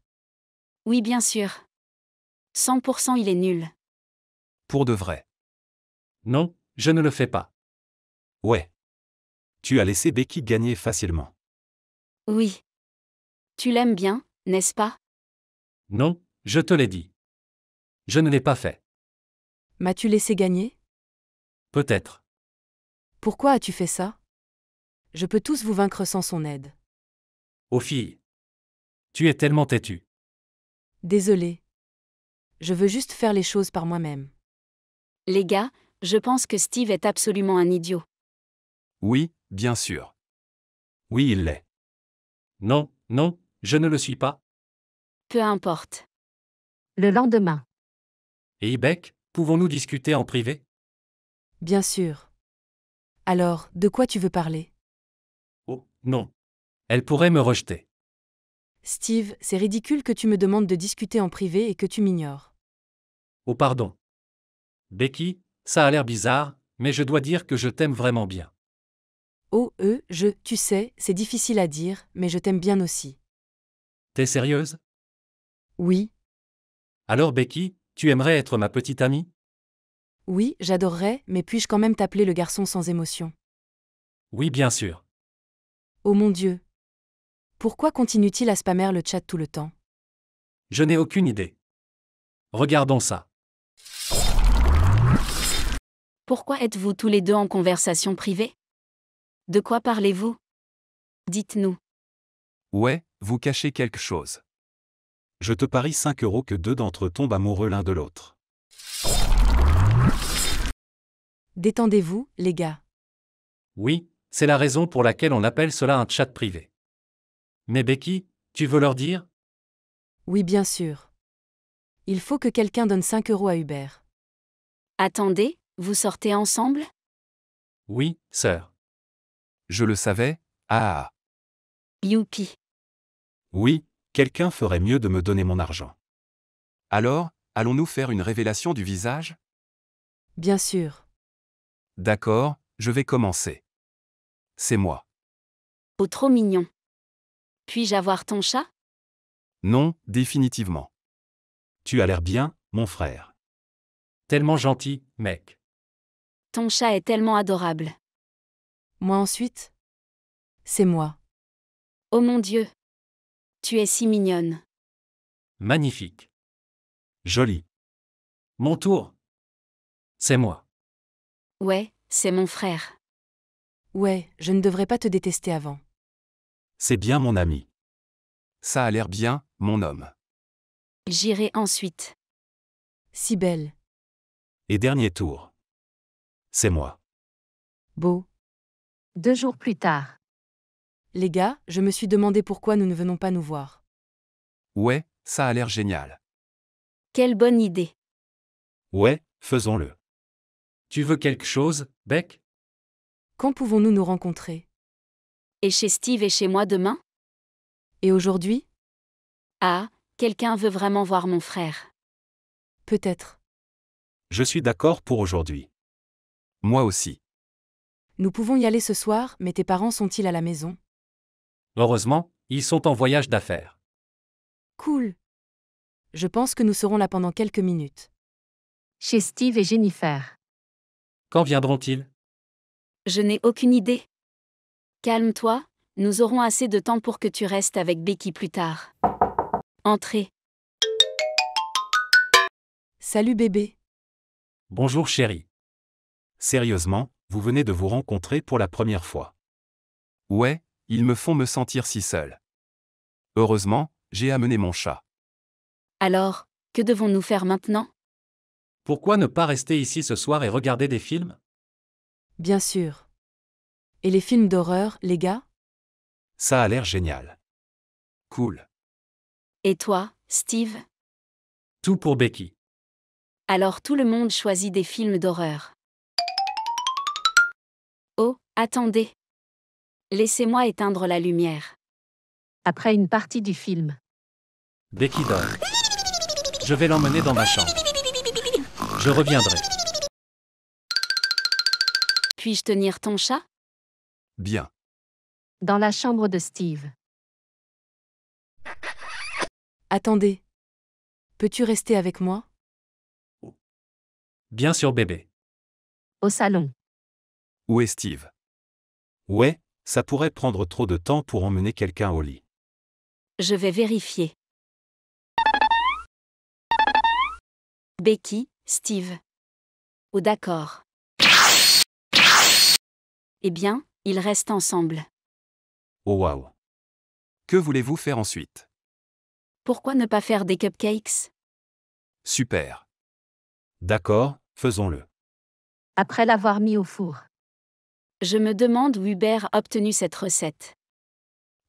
Oui, bien sûr. 100% il est nul. Pour de vrai. Non, je ne le fais pas. Ouais. Tu as laissé Becky gagner facilement. Oui. Tu l'aimes bien, n'est-ce pas Non, je te l'ai dit. Je ne l'ai pas fait. M'as-tu laissé gagner Peut-être. Pourquoi as-tu fait ça Je peux tous vous vaincre sans son aide. oh fille. Tu es tellement têtue. Désolée. Je veux juste faire les choses par moi-même. Les gars, je pense que Steve est absolument un idiot. Oui, bien sûr. Oui, il l'est. Non, non, je ne le suis pas. Peu importe. Le lendemain. Et Beck, pouvons-nous discuter en privé Bien sûr. Alors, de quoi tu veux parler Oh, non. Elle pourrait me rejeter. Steve, c'est ridicule que tu me demandes de discuter en privé et que tu m'ignores. Oh, pardon. Becky, ça a l'air bizarre, mais je dois dire que je t'aime vraiment bien. Oh, euh, je, tu sais, c'est difficile à dire, mais je t'aime bien aussi. T'es sérieuse Oui. Alors Becky, tu aimerais être ma petite amie Oui, j'adorerais, mais puis-je quand même t'appeler le garçon sans émotion Oui, bien sûr. Oh mon Dieu. Pourquoi continue-t-il à spammer le chat tout le temps Je n'ai aucune idée. Regardons ça. Pourquoi êtes-vous tous les deux en conversation privée De quoi parlez-vous Dites-nous. Ouais, vous cachez quelque chose. Je te parie 5 euros que deux d'entre eux tombent amoureux l'un de l'autre. Détendez-vous, les gars. Oui, c'est la raison pour laquelle on appelle cela un chat privé. Mais Becky, tu veux leur dire Oui, bien sûr. Il faut que quelqu'un donne 5 euros à Hubert. Attendez, vous sortez ensemble Oui, sœur. Je le savais, ah Youpi. Oui, quelqu'un ferait mieux de me donner mon argent. Alors, allons-nous faire une révélation du visage Bien sûr. D'accord, je vais commencer. C'est moi. Oh, trop mignon. Puis-je avoir ton chat Non, définitivement. Tu as l'air bien, mon frère. Tellement gentil, mec. Ton chat est tellement adorable. Moi ensuite C'est moi. Oh mon Dieu Tu es si mignonne. Magnifique. Jolie. Mon tour. C'est moi. Ouais, c'est mon frère. Ouais, je ne devrais pas te détester avant. C'est bien mon ami. Ça a l'air bien, mon homme. J'irai ensuite. Si belle. Et dernier tour. C'est moi. Beau. Deux jours plus tard. Les gars, je me suis demandé pourquoi nous ne venons pas nous voir. Ouais, ça a l'air génial. Quelle bonne idée. Ouais, faisons-le. Tu veux quelque chose, Beck Quand pouvons-nous nous rencontrer Et chez Steve et chez moi demain Et aujourd'hui Ah, quelqu'un veut vraiment voir mon frère. Peut-être. Je suis d'accord pour aujourd'hui. Moi aussi. Nous pouvons y aller ce soir, mais tes parents sont-ils à la maison Heureusement, ils sont en voyage d'affaires. Cool. Je pense que nous serons là pendant quelques minutes. Chez Steve et Jennifer. Quand viendront-ils Je n'ai aucune idée. Calme-toi, nous aurons assez de temps pour que tu restes avec Becky plus tard. Entrez. Salut bébé. Bonjour chérie. Sérieusement, vous venez de vous rencontrer pour la première fois. Ouais, ils me font me sentir si seul. Heureusement, j'ai amené mon chat. Alors, que devons-nous faire maintenant Pourquoi ne pas rester ici ce soir et regarder des films Bien sûr. Et les films d'horreur, les gars Ça a l'air génial. Cool. Et toi, Steve Tout pour Becky. Alors tout le monde choisit des films d'horreur. Oh, attendez. Laissez-moi éteindre la lumière. Après une partie du film. Becky dort. Je vais l'emmener dans ma chambre. Je reviendrai. Puis-je tenir ton chat Bien. Dans la chambre de Steve. Attendez. Peux-tu rester avec moi Bien sûr, bébé. Au salon. Où est Steve Ouais, ça pourrait prendre trop de temps pour emmener quelqu'un au lit. Je vais vérifier. Becky, Steve. Oh d'accord. Eh bien, ils restent ensemble. Oh waouh. Que voulez-vous faire ensuite Pourquoi ne pas faire des cupcakes Super. D'accord, faisons-le. Après l'avoir mis au four. Je me demande où Hubert a obtenu cette recette.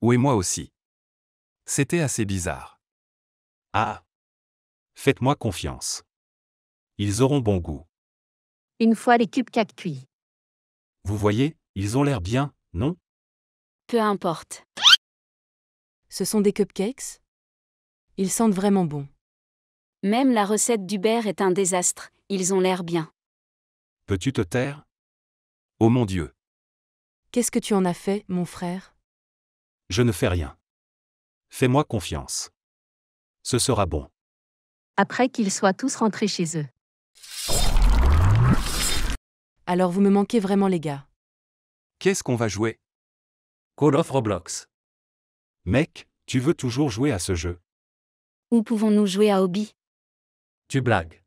Oui, moi aussi. C'était assez bizarre. Ah Faites-moi confiance. Ils auront bon goût. Une fois les cupcakes cuits. Vous voyez, ils ont l'air bien, non Peu importe. Ce sont des cupcakes Ils sentent vraiment bon. Même la recette d'Hubert est un désastre, ils ont l'air bien. Peux-tu te taire Oh mon Dieu Qu'est-ce que tu en as fait, mon frère Je ne fais rien. Fais-moi confiance. Ce sera bon. Après qu'ils soient tous rentrés chez eux. Alors vous me manquez vraiment les gars. Qu'est-ce qu'on va jouer Call of Roblox. Mec, tu veux toujours jouer à ce jeu Où pouvons-nous jouer à Obi Tu blagues.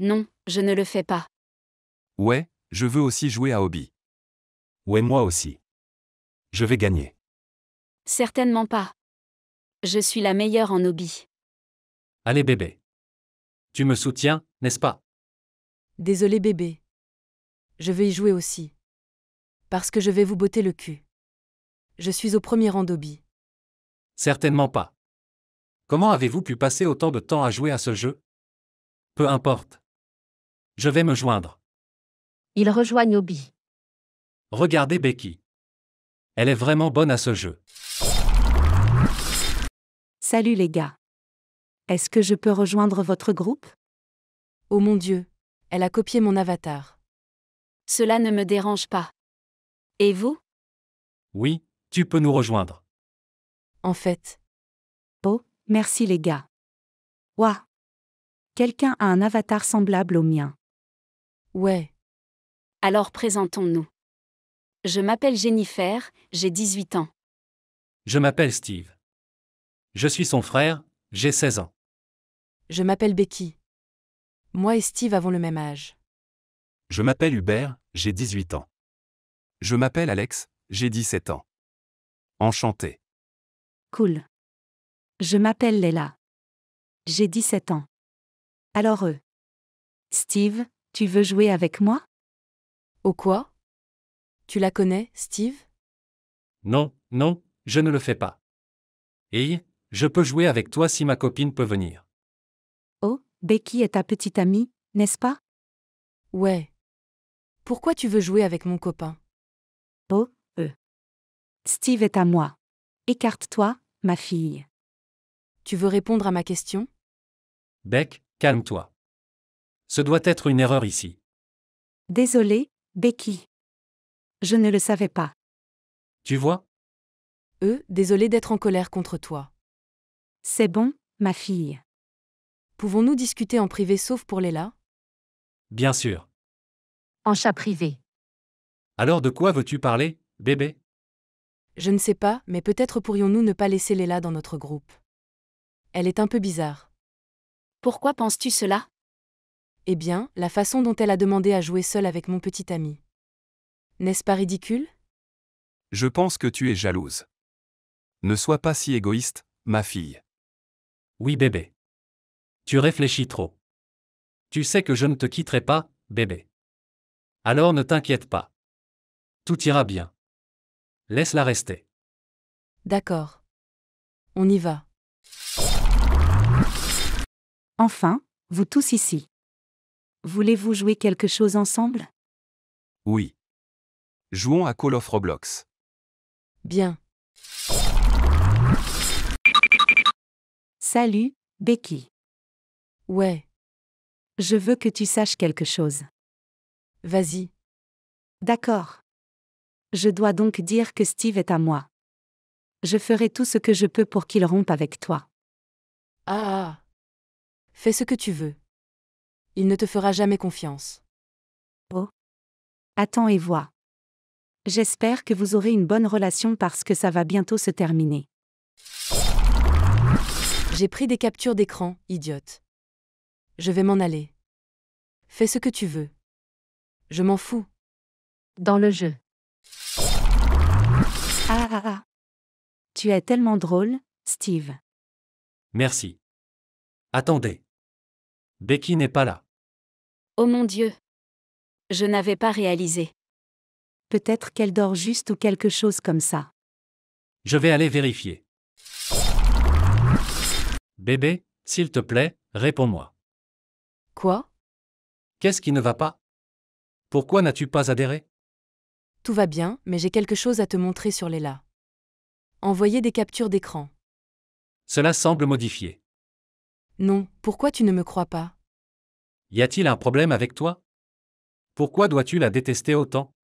Non, je ne le fais pas. Ouais, je veux aussi jouer à Obi. Ouais moi aussi. Je vais gagner. Certainement pas. Je suis la meilleure en hobby. Allez bébé. Tu me soutiens, n'est-ce pas Désolé bébé. Je vais y jouer aussi. Parce que je vais vous botter le cul. Je suis au premier rang d'hobby. Certainement pas. Comment avez-vous pu passer autant de temps à jouer à ce jeu Peu importe. Je vais me joindre. Il rejoignent Obi. Regardez Becky. Elle est vraiment bonne à ce jeu. Salut les gars. Est-ce que je peux rejoindre votre groupe Oh mon Dieu, elle a copié mon avatar. Cela ne me dérange pas. Et vous Oui, tu peux nous rejoindre. En fait. Oh, merci les gars. Ouah, Quelqu'un a un avatar semblable au mien. Ouais. Alors présentons-nous. Je m'appelle Jennifer, j'ai 18 ans. Je m'appelle Steve. Je suis son frère, j'ai 16 ans. Je m'appelle Becky. Moi et Steve avons le même âge. Je m'appelle Hubert, j'ai 18 ans. Je m'appelle Alex, j'ai 17 ans. Enchanté. Cool. Je m'appelle Leila. J'ai 17 ans. Alors eux. Steve, tu veux jouer avec moi Au quoi tu la connais, Steve Non, non, je ne le fais pas. Et, je peux jouer avec toi si ma copine peut venir. Oh, Becky est ta petite amie, n'est-ce pas Ouais. Pourquoi tu veux jouer avec mon copain Oh, euh. Steve est à moi. Écarte-toi, ma fille. Tu veux répondre à ma question Beck, calme-toi. Ce doit être une erreur ici. Désolé, Becky. Je ne le savais pas. Tu vois Eux, désolé d'être en colère contre toi. C'est bon, ma fille. Pouvons-nous discuter en privé sauf pour Léla Bien sûr. En chat privé. Alors de quoi veux-tu parler, bébé Je ne sais pas, mais peut-être pourrions-nous ne pas laisser Léla dans notre groupe. Elle est un peu bizarre. Pourquoi penses-tu cela Eh bien, la façon dont elle a demandé à jouer seule avec mon petit ami. N'est-ce pas ridicule Je pense que tu es jalouse. Ne sois pas si égoïste, ma fille. Oui bébé. Tu réfléchis trop. Tu sais que je ne te quitterai pas, bébé. Alors ne t'inquiète pas. Tout ira bien. Laisse-la rester. D'accord. On y va. Enfin, vous tous ici. Voulez-vous jouer quelque chose ensemble Oui. Jouons à Call of Roblox. Bien. Salut, Becky. Ouais. Je veux que tu saches quelque chose. Vas-y. D'accord. Je dois donc dire que Steve est à moi. Je ferai tout ce que je peux pour qu'il rompe avec toi. Ah. ah, ah. Fais ce que tu veux. Il ne te fera jamais confiance. Oh. Attends et vois. J'espère que vous aurez une bonne relation parce que ça va bientôt se terminer. J'ai pris des captures d'écran, idiote. Je vais m'en aller. Fais ce que tu veux. Je m'en fous. Dans le jeu. Ah, ah, ah. Tu es tellement drôle, Steve. Merci. Attendez. Becky n'est pas là. Oh mon Dieu. Je n'avais pas réalisé. Peut-être qu'elle dort juste ou quelque chose comme ça. Je vais aller vérifier. Bébé, s'il te plaît, réponds-moi. Quoi Qu'est-ce qui ne va pas Pourquoi n'as-tu pas adhéré Tout va bien, mais j'ai quelque chose à te montrer sur les là. Envoyer des captures d'écran. Cela semble modifié. Non, pourquoi tu ne me crois pas Y a-t-il un problème avec toi Pourquoi dois-tu la détester autant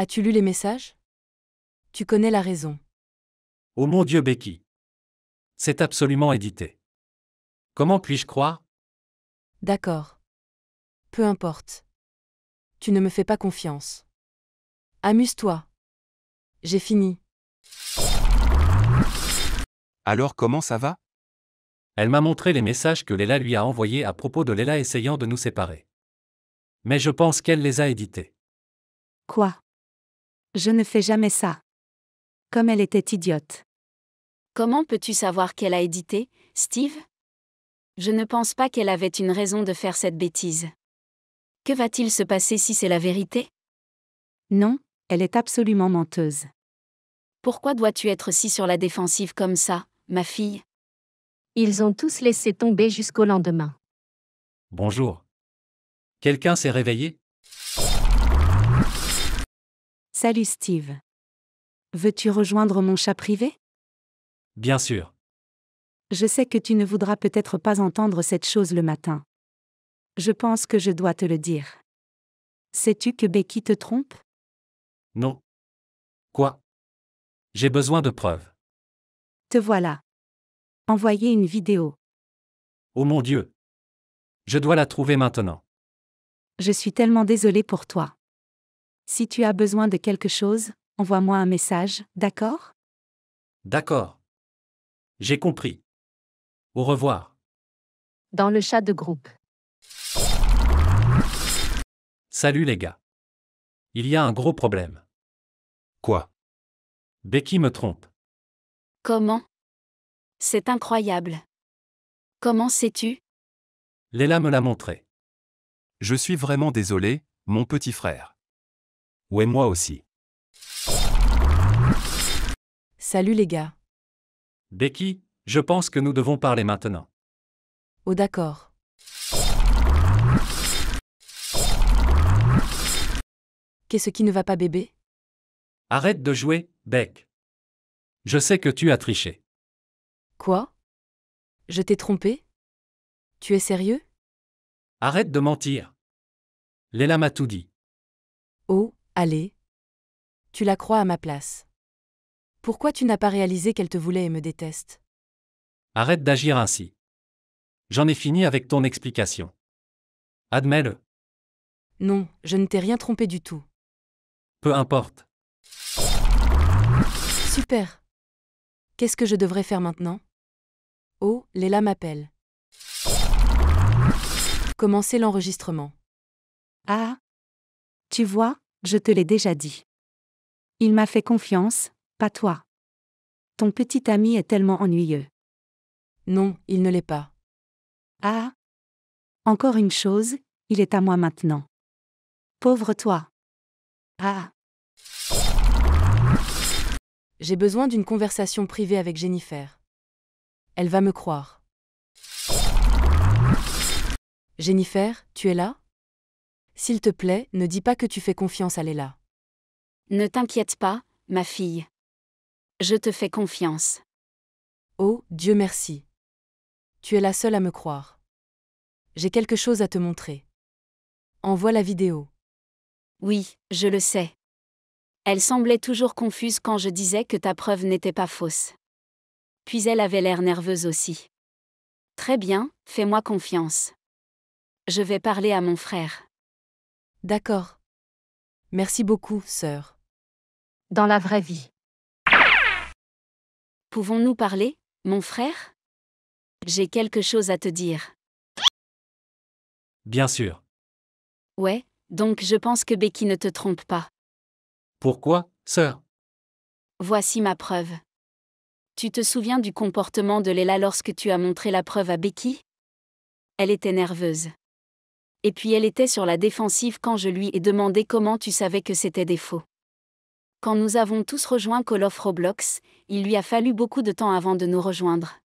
As-tu lu les messages Tu connais la raison. Oh mon Dieu, Becky. C'est absolument édité. Comment puis-je croire D'accord. Peu importe. Tu ne me fais pas confiance. Amuse-toi. J'ai fini. Alors comment ça va Elle m'a montré les messages que Léla lui a envoyés à propos de Léla essayant de nous séparer. Mais je pense qu'elle les a édités. Quoi je ne fais jamais ça. Comme elle était idiote. Comment peux-tu savoir qu'elle a édité, Steve Je ne pense pas qu'elle avait une raison de faire cette bêtise. Que va-t-il se passer si c'est la vérité Non, elle est absolument menteuse. Pourquoi dois-tu être si sur la défensive comme ça, ma fille Ils ont tous laissé tomber jusqu'au lendemain. Bonjour. Quelqu'un s'est réveillé Salut Steve. Veux-tu rejoindre mon chat privé Bien sûr. Je sais que tu ne voudras peut-être pas entendre cette chose le matin. Je pense que je dois te le dire. Sais-tu que Becky te trompe Non. Quoi J'ai besoin de preuves. Te voilà. Envoyez une vidéo. Oh mon Dieu. Je dois la trouver maintenant. Je suis tellement désolée pour toi. Si tu as besoin de quelque chose, envoie-moi un message, d'accord D'accord. J'ai compris. Au revoir. Dans le chat de groupe. Salut les gars. Il y a un gros problème. Quoi Becky me trompe. Comment C'est incroyable. Comment sais-tu Léla me l'a montré. Je suis vraiment désolé, mon petit frère. Ouais, moi aussi. Salut les gars. Becky, je pense que nous devons parler maintenant. Oh d'accord. Qu'est-ce qui ne va pas bébé Arrête de jouer, Beck. Je sais que tu as triché. Quoi Je t'ai trompé Tu es sérieux Arrête de mentir. Léla m'a tout dit. Oh, Allez. Tu la crois à ma place. Pourquoi tu n'as pas réalisé qu'elle te voulait et me déteste Arrête d'agir ainsi. J'en ai fini avec ton explication. Admets-le. Non, je ne t'ai rien trompé du tout. Peu importe. Super. Qu'est-ce que je devrais faire maintenant Oh, Léla m'appelle. Commencez l'enregistrement. Ah Tu vois je te l'ai déjà dit. Il m'a fait confiance, pas toi. Ton petit ami est tellement ennuyeux. Non, il ne l'est pas. Ah Encore une chose, il est à moi maintenant. Pauvre toi. Ah J'ai besoin d'une conversation privée avec Jennifer. Elle va me croire. Jennifer, tu es là s'il te plaît, ne dis pas que tu fais confiance à Léla. Ne t'inquiète pas, ma fille. Je te fais confiance. Oh, Dieu merci. Tu es la seule à me croire. J'ai quelque chose à te montrer. Envoie la vidéo. Oui, je le sais. Elle semblait toujours confuse quand je disais que ta preuve n'était pas fausse. Puis elle avait l'air nerveuse aussi. Très bien, fais-moi confiance. Je vais parler à mon frère. D'accord. Merci beaucoup, sœur. Dans la vraie vie. Pouvons-nous parler, mon frère J'ai quelque chose à te dire. Bien sûr. Ouais, donc je pense que Becky ne te trompe pas. Pourquoi, sœur Voici ma preuve. Tu te souviens du comportement de Léla lorsque tu as montré la preuve à Becky Elle était nerveuse et puis elle était sur la défensive quand je lui ai demandé comment tu savais que c'était des faux. Quand nous avons tous rejoint Call of Roblox, il lui a fallu beaucoup de temps avant de nous rejoindre.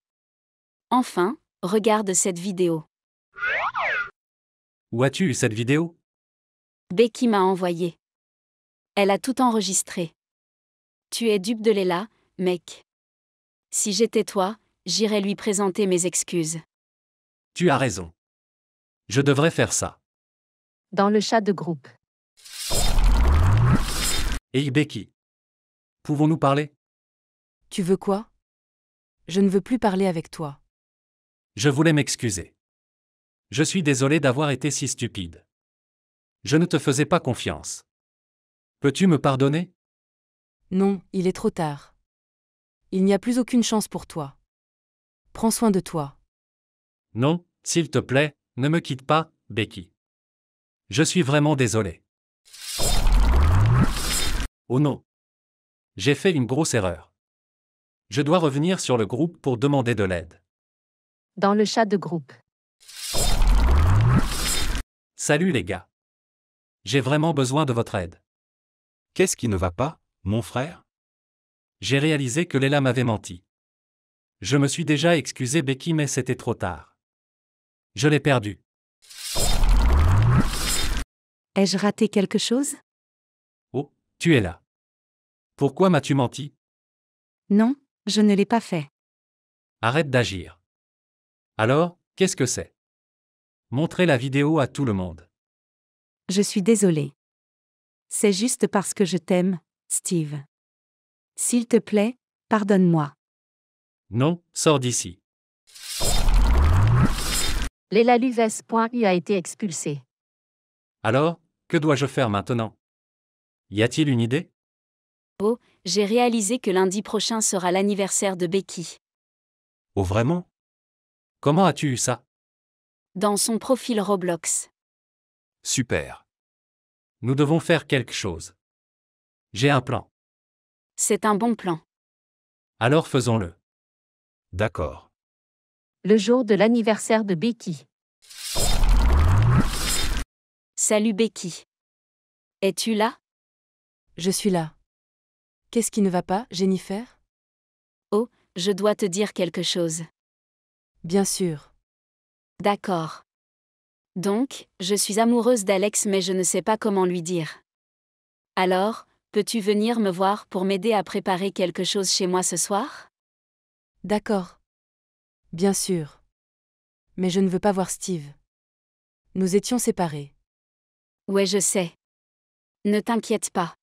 Enfin, regarde cette vidéo. Où as-tu eu cette vidéo Becky m'a envoyé. Elle a tout enregistré. Tu es dupe de Léla, mec. Si j'étais toi, j'irais lui présenter mes excuses. Tu as raison. Je devrais faire ça. Dans le chat de groupe. Hey Becky. Pouvons-nous parler Tu veux quoi Je ne veux plus parler avec toi. Je voulais m'excuser. Je suis désolé d'avoir été si stupide. Je ne te faisais pas confiance. Peux-tu me pardonner Non, il est trop tard. Il n'y a plus aucune chance pour toi. Prends soin de toi. Non, s'il te plaît, ne me quitte pas, Becky. Je suis vraiment désolé. Oh non. J'ai fait une grosse erreur. Je dois revenir sur le groupe pour demander de l'aide. Dans le chat de groupe. Salut les gars. J'ai vraiment besoin de votre aide. Qu'est-ce qui ne va pas, mon frère J'ai réalisé que Léla m'avait menti. Je me suis déjà excusé Becky mais c'était trop tard. Je l'ai perdu. Ai-je raté quelque chose Oh, tu es là. Pourquoi m'as-tu menti Non, je ne l'ai pas fait. Arrête d'agir. Alors, qu'est-ce que c'est Montrez la vidéo à tout le monde. Je suis désolée. C'est juste parce que je t'aime, Steve. S'il te plaît, pardonne-moi. Non, sors d'ici. L'elaluves.u a été expulsé. Alors, que dois-je faire maintenant Y a-t-il une idée Oh, j'ai réalisé que lundi prochain sera l'anniversaire de Becky. Oh vraiment Comment as-tu eu ça Dans son profil Roblox. Super. Nous devons faire quelque chose. J'ai un plan. C'est un bon plan. Alors faisons-le. D'accord le jour de l'anniversaire de Becky. Salut Becky. Es-tu là Je suis là. Qu'est-ce qui ne va pas, Jennifer Oh, je dois te dire quelque chose. Bien sûr. D'accord. Donc, je suis amoureuse d'Alex mais je ne sais pas comment lui dire. Alors, peux-tu venir me voir pour m'aider à préparer quelque chose chez moi ce soir D'accord. Bien sûr. Mais je ne veux pas voir Steve. Nous étions séparés. Ouais, je sais. Ne t'inquiète pas.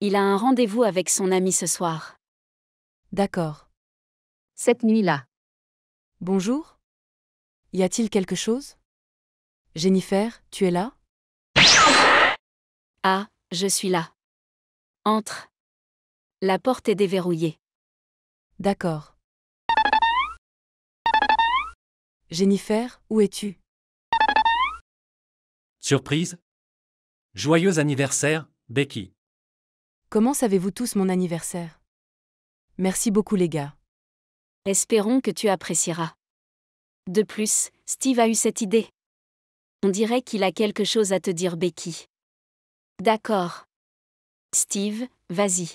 Il a un rendez-vous avec son ami ce soir. D'accord. Cette nuit-là. Bonjour Y a-t-il quelque chose Jennifer, tu es là Ah, je suis là. Entre. La porte est déverrouillée. D'accord. Jennifer, où es-tu Surprise Joyeux anniversaire, Becky. Comment savez-vous tous mon anniversaire Merci beaucoup les gars. Espérons que tu apprécieras. De plus, Steve a eu cette idée. On dirait qu'il a quelque chose à te dire, Becky. D'accord. Steve, vas-y.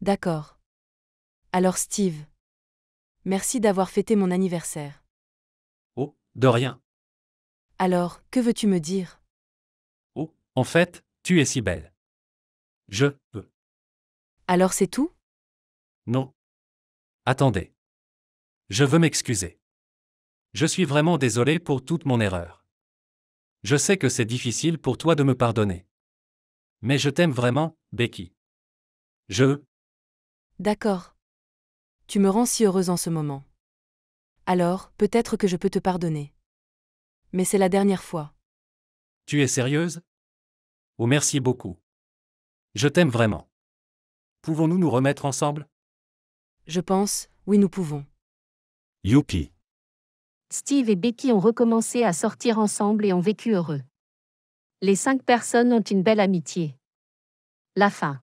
D'accord. Alors Steve, merci d'avoir fêté mon anniversaire. De rien. Alors, que veux-tu me dire Oh, en fait, tu es si belle. Je veux. Alors c'est tout Non. Attendez. Je veux m'excuser. Je suis vraiment désolé pour toute mon erreur. Je sais que c'est difficile pour toi de me pardonner. Mais je t'aime vraiment, Becky. Je... D'accord. Tu me rends si heureuse en ce moment alors peut-être que je peux te pardonner. Mais c'est la dernière fois. Tu es sérieuse Oh merci beaucoup. Je t'aime vraiment. Pouvons-nous nous remettre ensemble Je pense, oui nous pouvons. Youpi. Steve et Becky ont recommencé à sortir ensemble et ont vécu heureux. Les cinq personnes ont une belle amitié. La fin.